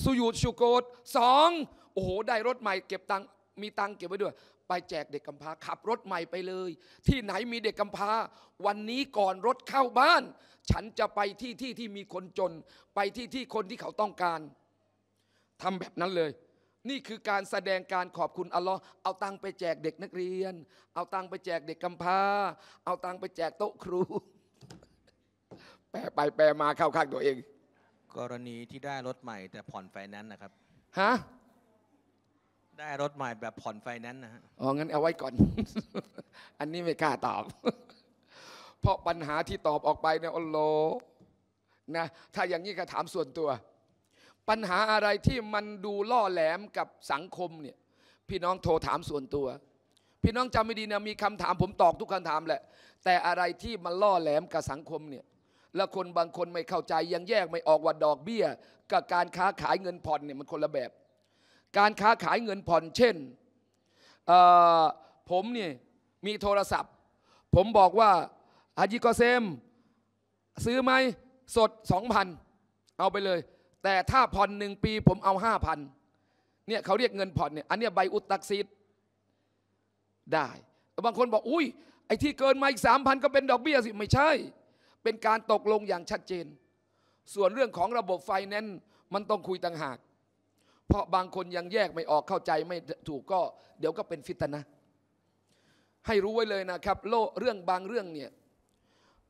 สุยูดชูโกดสองโอ้โหได้รถใหม่เก็บตังมีตังเก็บไว้ด้วยไปแจกเด็กกำพร้าขับรถใหม่ไปเลย ที่ไหนมีเด็กกำพร้าวันนี้ก่อนรถเข้าบ้าน ฉันจะไปที่ที่ที่มีคนจน ไปที่ที่คนที่เขาต้องการทำแบบนั้นเลย นี่คือการแสดงการขอบคุณอัลลอฮ์เอาตังไปแจกเด็กนักเรียน เอาตังไปแจกเด็กกำพร้าเอาตังไปแจกโต๊ะครู แปลไปแปลมาเข้าข้างตัวเอง กรณีที่ได้รถใหม่ แต่ผ่อนไฟแนนซ์นะครับฮะได้รถใหม่แบบผ่อนไฟนั้นนะฮะ อ๋อ งั้นเอาไว้ก่อน อันนี้ไม่กล้าตอบ เพราะปัญหาที่ตอบออกไปเนี่ยอโลนะ ถ้าอย่างนี้ก็ถามส่วนตัว ปัญหาอะไรที่มันดูล่อแหลมกับสังคมเนี่ย พี่น้องโทรถามส่วนตัว พี่น้องจำไม่ดีนะ มีคำถามผมตอบทุกคำถามแหละ แต่อะไรที่มันล่อแหลมกับสังคมเนี่ย แล้วคนบางคนไม่เข้าใจยังแยกไม่ออกว่าดอกเบี้ย กับการค้าขายเงินผ่อนเนี่ยมันคนละแบบการค้าขายเงินผ่อนเช่นผมเนี่ยมีโทรศัพท์ ผมบอกว่าอาจิโกเซม ซื้อไหมสด2,000เอาไปเลย แต่ถ้าผ่อนหนึ่งปีผมเอา5,000เนี่ยเขาเรียกเงินผ่อนเนี่ยอันเนี้ยใบอุดตักซีดได้ บางคนบอกอุ้ยไอ้ที่เกินมาอีก3,000ก็เป็นดอกเบี้ยสิไม่ใช่ เป็นการตกลงอย่างชัดเจน ส่วนเรื่องของระบบไฟแนนซ์มันต้องคุยต่างหากเพราะบางคนยังแยกไม่ออกเข้าใจไม่ถูกก็เดี๋ยวก็เป็นฟิตนะให้รู้ไว้เลยนะครับ โลเรื่องบางเรื่องเนี่ย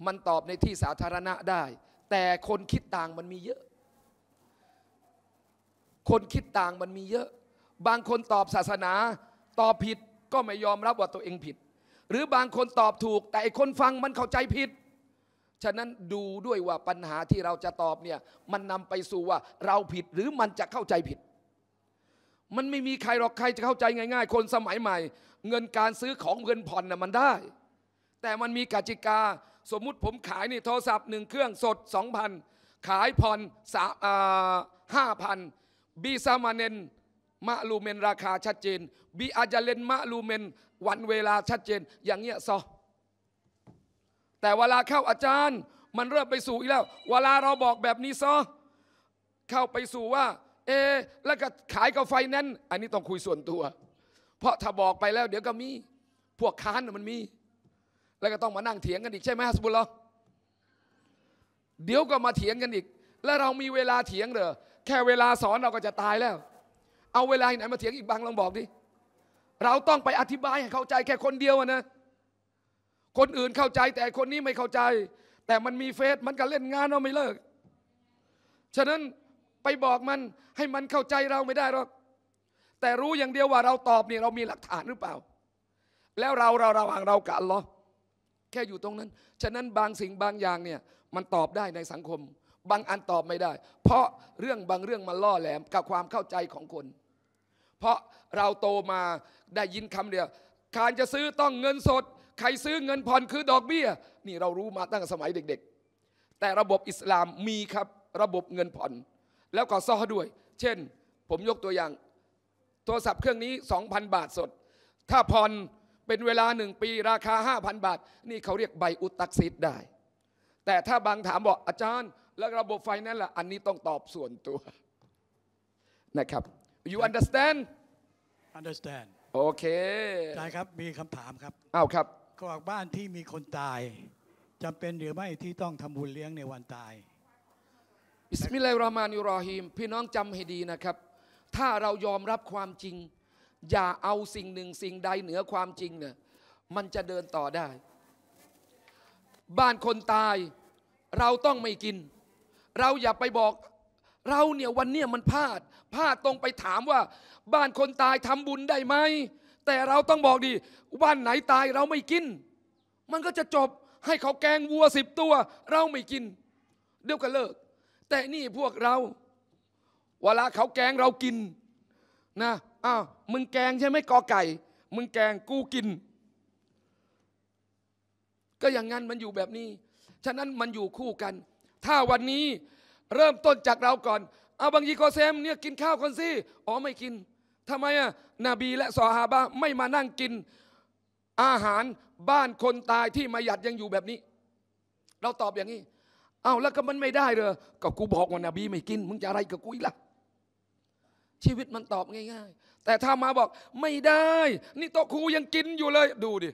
มันตอบในที่สาธารณะได้ แต่คนคิดต่างมันมีเยอะ คนคิดต่างมันมีเยอะ บางคนตอบศาสนา ตอบผิดก็ไม่ยอมรับว่าตัวเองผิด หรือบางคนตอบถูก แต่คนฟังมันเข้าใจผิด ฉะนั้นดูด้วยว่าปัญหาที่เราจะตอบเนี่ยมันนำไปสู่ว่าเราผิดหรือมันจะเข้าใจผิดมันไม่มีใครหรอกใครจะเข้าใจง่ายๆ คนสมัยใหม่ เงินการซื้อของเงินผ่อนนะ่ะมันได้ แต่มันมีกติกาสมมุติผมขายนี่โทรศัพท์หนึ่งเครื่องสด2,000 ขายผ่อนสามห้าพันบีซามาเนนมะลูเมนราคาชัดเจนบีอาจาเลนมะลูเมนวันเวลาชัดเจน อย่างเงี้ยซอแต่เวลาเข้าอาจารย์ มันเริ่มไปสู่อีกแล้ว เวลาเราบอกแบบนี้ซอเข้าไปสู่ว่าเอแล้วก็ขายกาบไฟแนนซ์อันนี้ต้องคุยส่วนตัว เพราะถ้าบอกไปแล้ว เดี๋ยวก็มีพวกค้านมันมี แล้วก็ต้องมานั่งเถียงกันอีก ใช่ไหมฮัสบุลลอเดี๋ยวก็มาเถียงกันอีก แล้วเรามีเวลาเถียงเหรอแค่เวลาสอนเราก็จะตายแล้ว เอาเวลาไหนมาเถียงอีกบางลองบอกดิเราต้องไปอธิบายให้เข้าใจ แค่คนเดียวนะ คนอื่นเข้าใจแต่คนนี้ไม่เข้าใจ แต่มันมีเฟซมันก็เล่นงานเราไม่เลิกฉะนั้นไปบอกมันให้มันเข้าใจเราไม่ได้หรอก แต่รู้อย่างเดียวว่าเราตอบเนี่ยเรามีหลักฐานหรือเปล่า แล้วเราเราระหว่างเรากันหรลอแค่อยู่ตรงนั้น ฉะนั้นบางสิ่งบางอย่างเนี่ยมันตอบได้ในสังคม บางอันตอบไม่ได้ เพราะเรื่องบางเรื่องมันล่อแหลมกับความเข้าใจของคน เพราะเราโตมาได้ยินคำเดียวการจะซื้อต้องเงินสด ใครซื้อเงินผ่อนคือดอกเบี้ย นี่เรารู้มาตั้งสมัยเด็ก ๆ แต่ระบบอิสลามมีครับระบบเงินผ่อนแล้วก็ซ้อด้วย เช่น ผมยกตัวอย่าง โทรศัพท์เครื่องนี้ 2,000 บาทสด ถ้าผ่อนเป็นเวลาหนึ่งปี ราคา 5,000 บาท นี่เขาเรียกใบอุตักซิดได้ แต่ถ้าบางถามบอกอาจารย์แล้วระบบไฟนั่นล่ะ อันนี้ต้องตอบส่วนตัวนะครับ you understand understand โอเคใช่ครับ มีคำถามครับอ้าวครับกอกบ้านที่มีคนตายจำเป็นหรือไม่ที่ต้องทำบุญเลี้ยงในวันตายบิสมิลลาฮิรราะห์มานิรรอฮีมพี่น้องจำให้ดีนะครับ ถ้าเรายอมรับความจริง อย่าเอาสิ่งหนึ่งสิ่งใดเหนือความจริงเนี่ย มันจะเดินต่อได้ บ้านคนตาย เราต้องไม่กิน เราอย่าไปบอกเราเนี่ยวันเนี้ยมันพลาด พลาดตรงไปถามว่า บ้านคนตายทำบุญได้ไหม แต่เราต้องบอกดีวันไหนตายเราไม่กิน มันก็จะจบให้เขาแกงวัวสิบตัวเราไม่กิน เดี๋ยวก็เลิกแต่นี่พวกเรา เวลาเขาแกงเรากินนะอ้าวมึงแกงใช่ไหมกอไก่ มึงแกงกูกิน ก็อย่างนั้นมันอยู่แบบนี้ ฉะนั้นมันอยู่คู่กัน ถ้าวันนี้เริ่มต้นจากเราก่อนเอาบางยีโคเซมเนี่ยกินข้าวคนสิอ๋อไม่กินทำไมอ่ะนบีและซอฮาบะไม่มานั่งกิน อาหารบ้านคนตายที่มายัดยังอยู่แบบนี้ เราตอบอย่างนี้เอ้าแล้วก็มันไม่ได้เหรอก็กูบอกว่านบี ไม่กินมึงจะอะไรกับกูอีกล่ะ ชีวิตมันตอบง่าย ๆ แต่ถ้ามาบอกไม่ได้ นี่โตครูยังกินอยู่เลย ดูดิ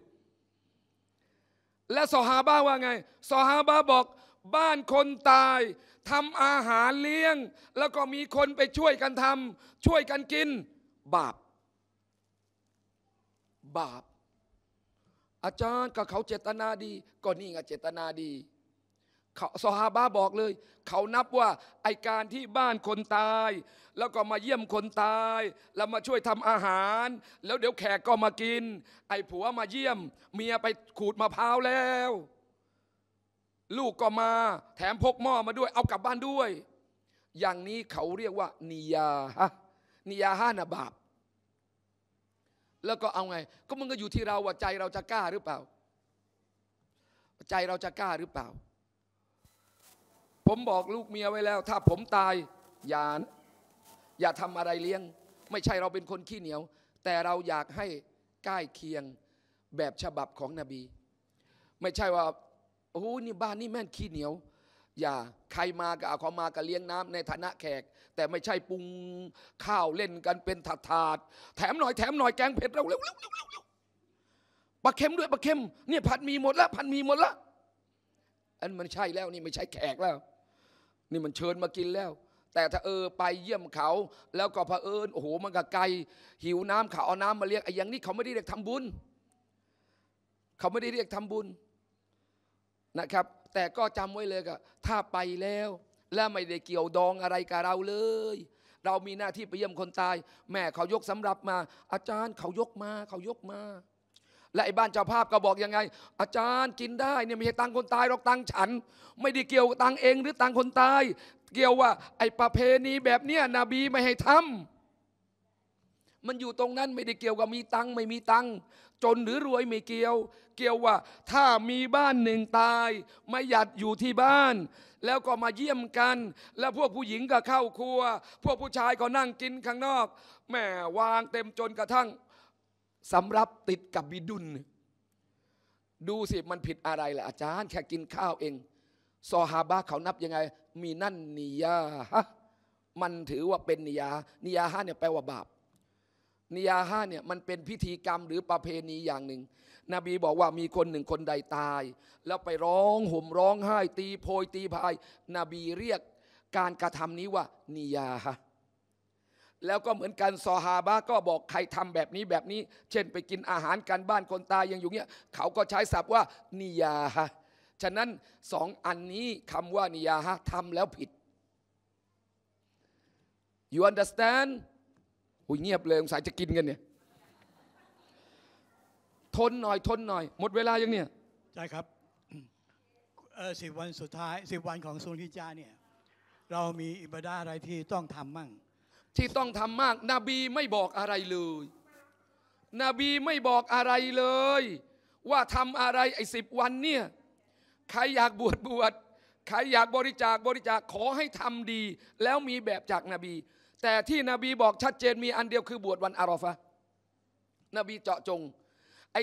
และสฮาบาว่าไงสฮาบาบอก บ้านคนตายทำอาหารเลี้ยง แล้วก็มีคนไปช่วยกันทำช่วยกันกิน บาปบาปอาจารย์กับเขาเจตนาดี ก็นี่ไงเจตนาดีขาอฮาบะบอกเลย เขานับว่าไอการที่บ้านคนตาย แล้วก็มาเยี่ยมคนตายแล้วมาช่วยทำอาหาร แล้วเดี๋ยวแขกก็มากิน ไอผัวมาเยี่ยมเมียไปขูดมะพร้าวแล้ว ลูกก็มา แถมพกหม้อมาด้วย เอากลับบ้านด้วย อย่างนี้เขาเรียกว่านิยาฮะนิยาฮานะบาปแล้วก็เอาไง ก็มันก็อยู่ที่เราว่าใจเราจะกล้าหรือเปล่า ใจเราจะกล้าหรือเปล่าผมบอกลูกเมียไว้แล้ว ถ้าผมตายอย่าอย่าทำอะไรเลี้ยง ไม่ใช่เราเป็นคนขี้เหนียว แต่เราอยากให้ใกล้เคียงแบบฉบับของนบี ไม่ใช่ว่าโอ้โหนี่บ้านนี่แม่นขี้เหนียว อย่าใครมาก็เอาเขามาก็เลี้ยงน้ำในฐานะแขก แต่ไม่ใช่ปรุงข้าวเล่นกันเป็นถาดถาดแถมหน่อยแถมหน่อยแกงเผ็ดเร็วเร็วเร็วเร็วเร็วปลาเค็มด้วยปลาเค็มเนี่ยผัดมีหมดละผัดมีหมดละอันมันใช่แล้วนี่ไม่ใช่แขกแล้วนี่มันเชิญมากินแล้ว แต่ถ้าเออไปเยี่ยมเขา แล้วก็เผอิญโอ้โหมันก็ไกล หิวน้ำเขาเอาน้ำมาเลี้ยงไอ้อย่างนี้เขาไม่ได้เรียกทำบุญ เขาไม่ได้เรียกทำบุญนะครับ แต่ก็จำไว้เลยก็ถ้าไปแล้ว และไม่ได้เกี่ยวดองอะไรกับเราเลย เรามีหน้าที่ไปเยี่ยมคนตาย แม่เขายกสำรับมา อาจารย์เขายกมาเขายกมาและไอ้บ้านเจ้าภาพก็บอกยังไง อาจารย์กินได้เนี่ยไม่ใช่ตังคนตายหรอกตังฉัน ไม่ได้เกี่ยวกับตังเองหรือตังคนตายเกี่ยวว่า ไอ้ประเพณีแบบเนี้ยนบีไม่ให้ทำ มันอยู่ตรงนั้นไม่ได้เกี่ยวกับมีตังไม่มีตังจนหรือรวยไม่เกี่ยว เกี่ยวว่าถ้ามีบ้านหนึ่งตาย ไม่หยัดอยู่ที่บ้าน แล้วก็มาเยี่ยมกันแล้วพวกผู้หญิงก็เข้าครัว พวกผู้ชายก็นั่งกินข้างนอกแม่วางเต็มจนกระทั่งสำรับติดกับบิดุล ดูสิมันผิดอะไรล่ะอาจารย์แค่กินข้าวเอง ซอฮาบะเขานับยังไง มีนั่นนิยาฮะ มันถือว่าเป็นนิยานิยาฮะเนี่ยแปลว่าบาปนิยาฮะเนี่ยมันเป็นพิธีกรรมหรือประเพณีอย่างหนึ่ง นบีบอกว่ามีคนหนึ่งคนใดตาย แล้วไปร้อง ห่มร้องไห้ ตีโพยตีพายนบีเรียก การกระทำนี้ว่านิยาฮะแล้วก็เหมือนกันซอฮาบะก็บอกใครทำแบบนี้แบบนี้ เช่นไปกินอาหารการบ้านคนตายยังอยู่เนี้ย เขาก็ใช้ศัพท์ว่านิยาฮะฉะนั้นสองอันนี้คำว่านิยาฮะทำแล้วผิด you understand หุยเงียบเลยสงสัยจะกินกันเนี่ยทนหน่อย ทนหน่อยหมดเวลายังเนี่ยใช่ครับสิบวันสุดท้ายสิบวันของซูริจาเนี่ย เรามีอิบาดาอะไรที่ต้องทำมั่งที่ต้องทำมากนบีไม่บอกอะไรเลยนบีไม่บอกอะไรเลย ว่าทำอะไรไอ้สิบวันเนี่ยใครอยากบวชบวชใครอยากบริจาคบริจาคขอให้ทำดี แล้วมีแบบจากนบี แต่ที่นบีบอกชัดเจนมีอันเดียวคือบวชวันอารอฟะนบีเจาะจงไอ้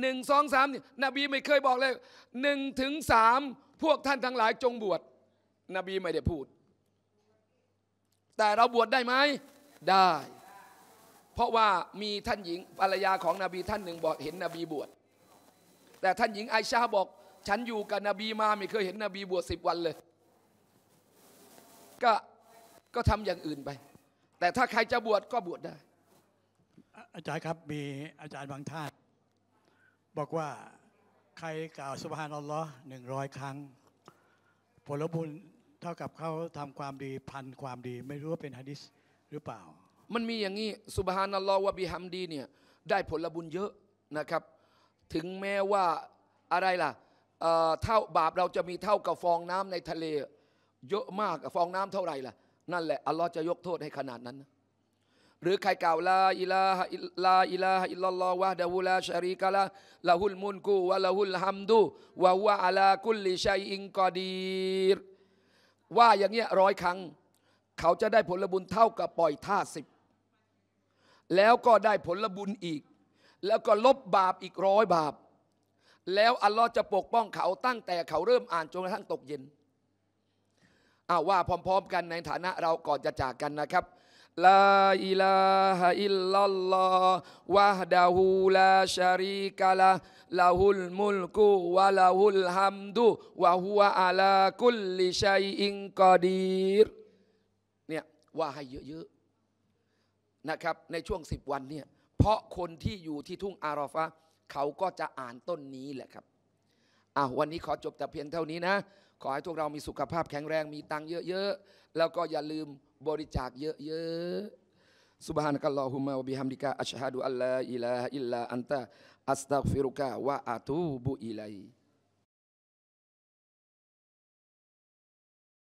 หนึ่งสองสามนบีไม่เคยบอกเลยหนึ่งถึงสามพวกท่านทั้งหลายจงบวชนบีไม่ได้พูดแต่เราบวชได้ไหมได้ เพราะว่ามีท่านหญิงภรรยาของนบีท่านหนึ่ง บอกเห็นนบีบวช แต่ท่านหญิงไอชาบอกฉันอยู่กับนบีมาไม่เคยเห็นนบีบวชสิบวันเลย ก็ก็ทำอย่างอื่นไป แต่ถ้าใครจะบวชก็บวชได้ อาจารย์ครับมีอาจารย์บางท่าน บอกว่าใครกล่าวสุบฮานอัลลอฮ์หนึ่งร้อยครั้ง ผลบุญเท่ากับเขาทำความดีพันความดี ไม่รู้ว่าเป็นฮะดิษหรือเปล่า มันมีอย่างนี้สุบฮานัลลอฮ์วะบิฮัมดีเนี่ยได้ผลบุญเยอะนะครับ ถึงแม้ว่าอะไรล่ะเท่าบาปเราจะมีเท่ากับฟองน้ำในทะเลเยอะมากฟองน้ำเท่าไหร่ล่ะนั่นแหละอัลลอฮ์จะยกโทษให้ขนาดนั้น หรือใครกล่าวลาอิลาลาอิลาอิลลอฮ์วะดะวูลาชาริกะละลาหุลมุนกูวะลาหุลฮัมดูวะวะอัลากุลลิชัยอิงกอดีรว่าอย่างเงี้ยร้อยครั้ง เขาจะได้ผลบุญเท่ากับปล่อยท่าสิบแล้วก็ได้ผลบุญอีก แล้วก็ลบบาปอีกร้อยบาป แล้วอัลลอฮ์จะปกป้องเขาตั้งแต่เขาเริ่มอ่านจนกระทั่งตกเย็นอาว่าพร้อมๆ กันในฐานะเราก่อนจะจากกันนะครับลาอิลาฮอิลลัลลอฮวะดะฮูลาชาริกะละลาฮุลมุลกุวะลาฮุลฮัมดุวะฮุวะอัลากุลลิชัยอิงกอดีรเนี่ย ว่าให้เยอะ ๆ นะครับ ในช่วงสิบวันเนี่ยเพราะคนที่อยู่ที่ทุ่ง อาราฟะเขาก็จะอ่านต้นนี้ แหละครับอ่ะวันนี้ขอจบแต่เพียงเท่านี้นะ ขอให้พวกเรามีสุขภาพแข็งแรง มีตังค์เยอะ ๆ แล้วก็อย่าลืมบริจาคเยอะๆ Subhanakallahumma wa bihamdika asyhadu an la ilaha illa anta astaghfiruka wa atubu ilaik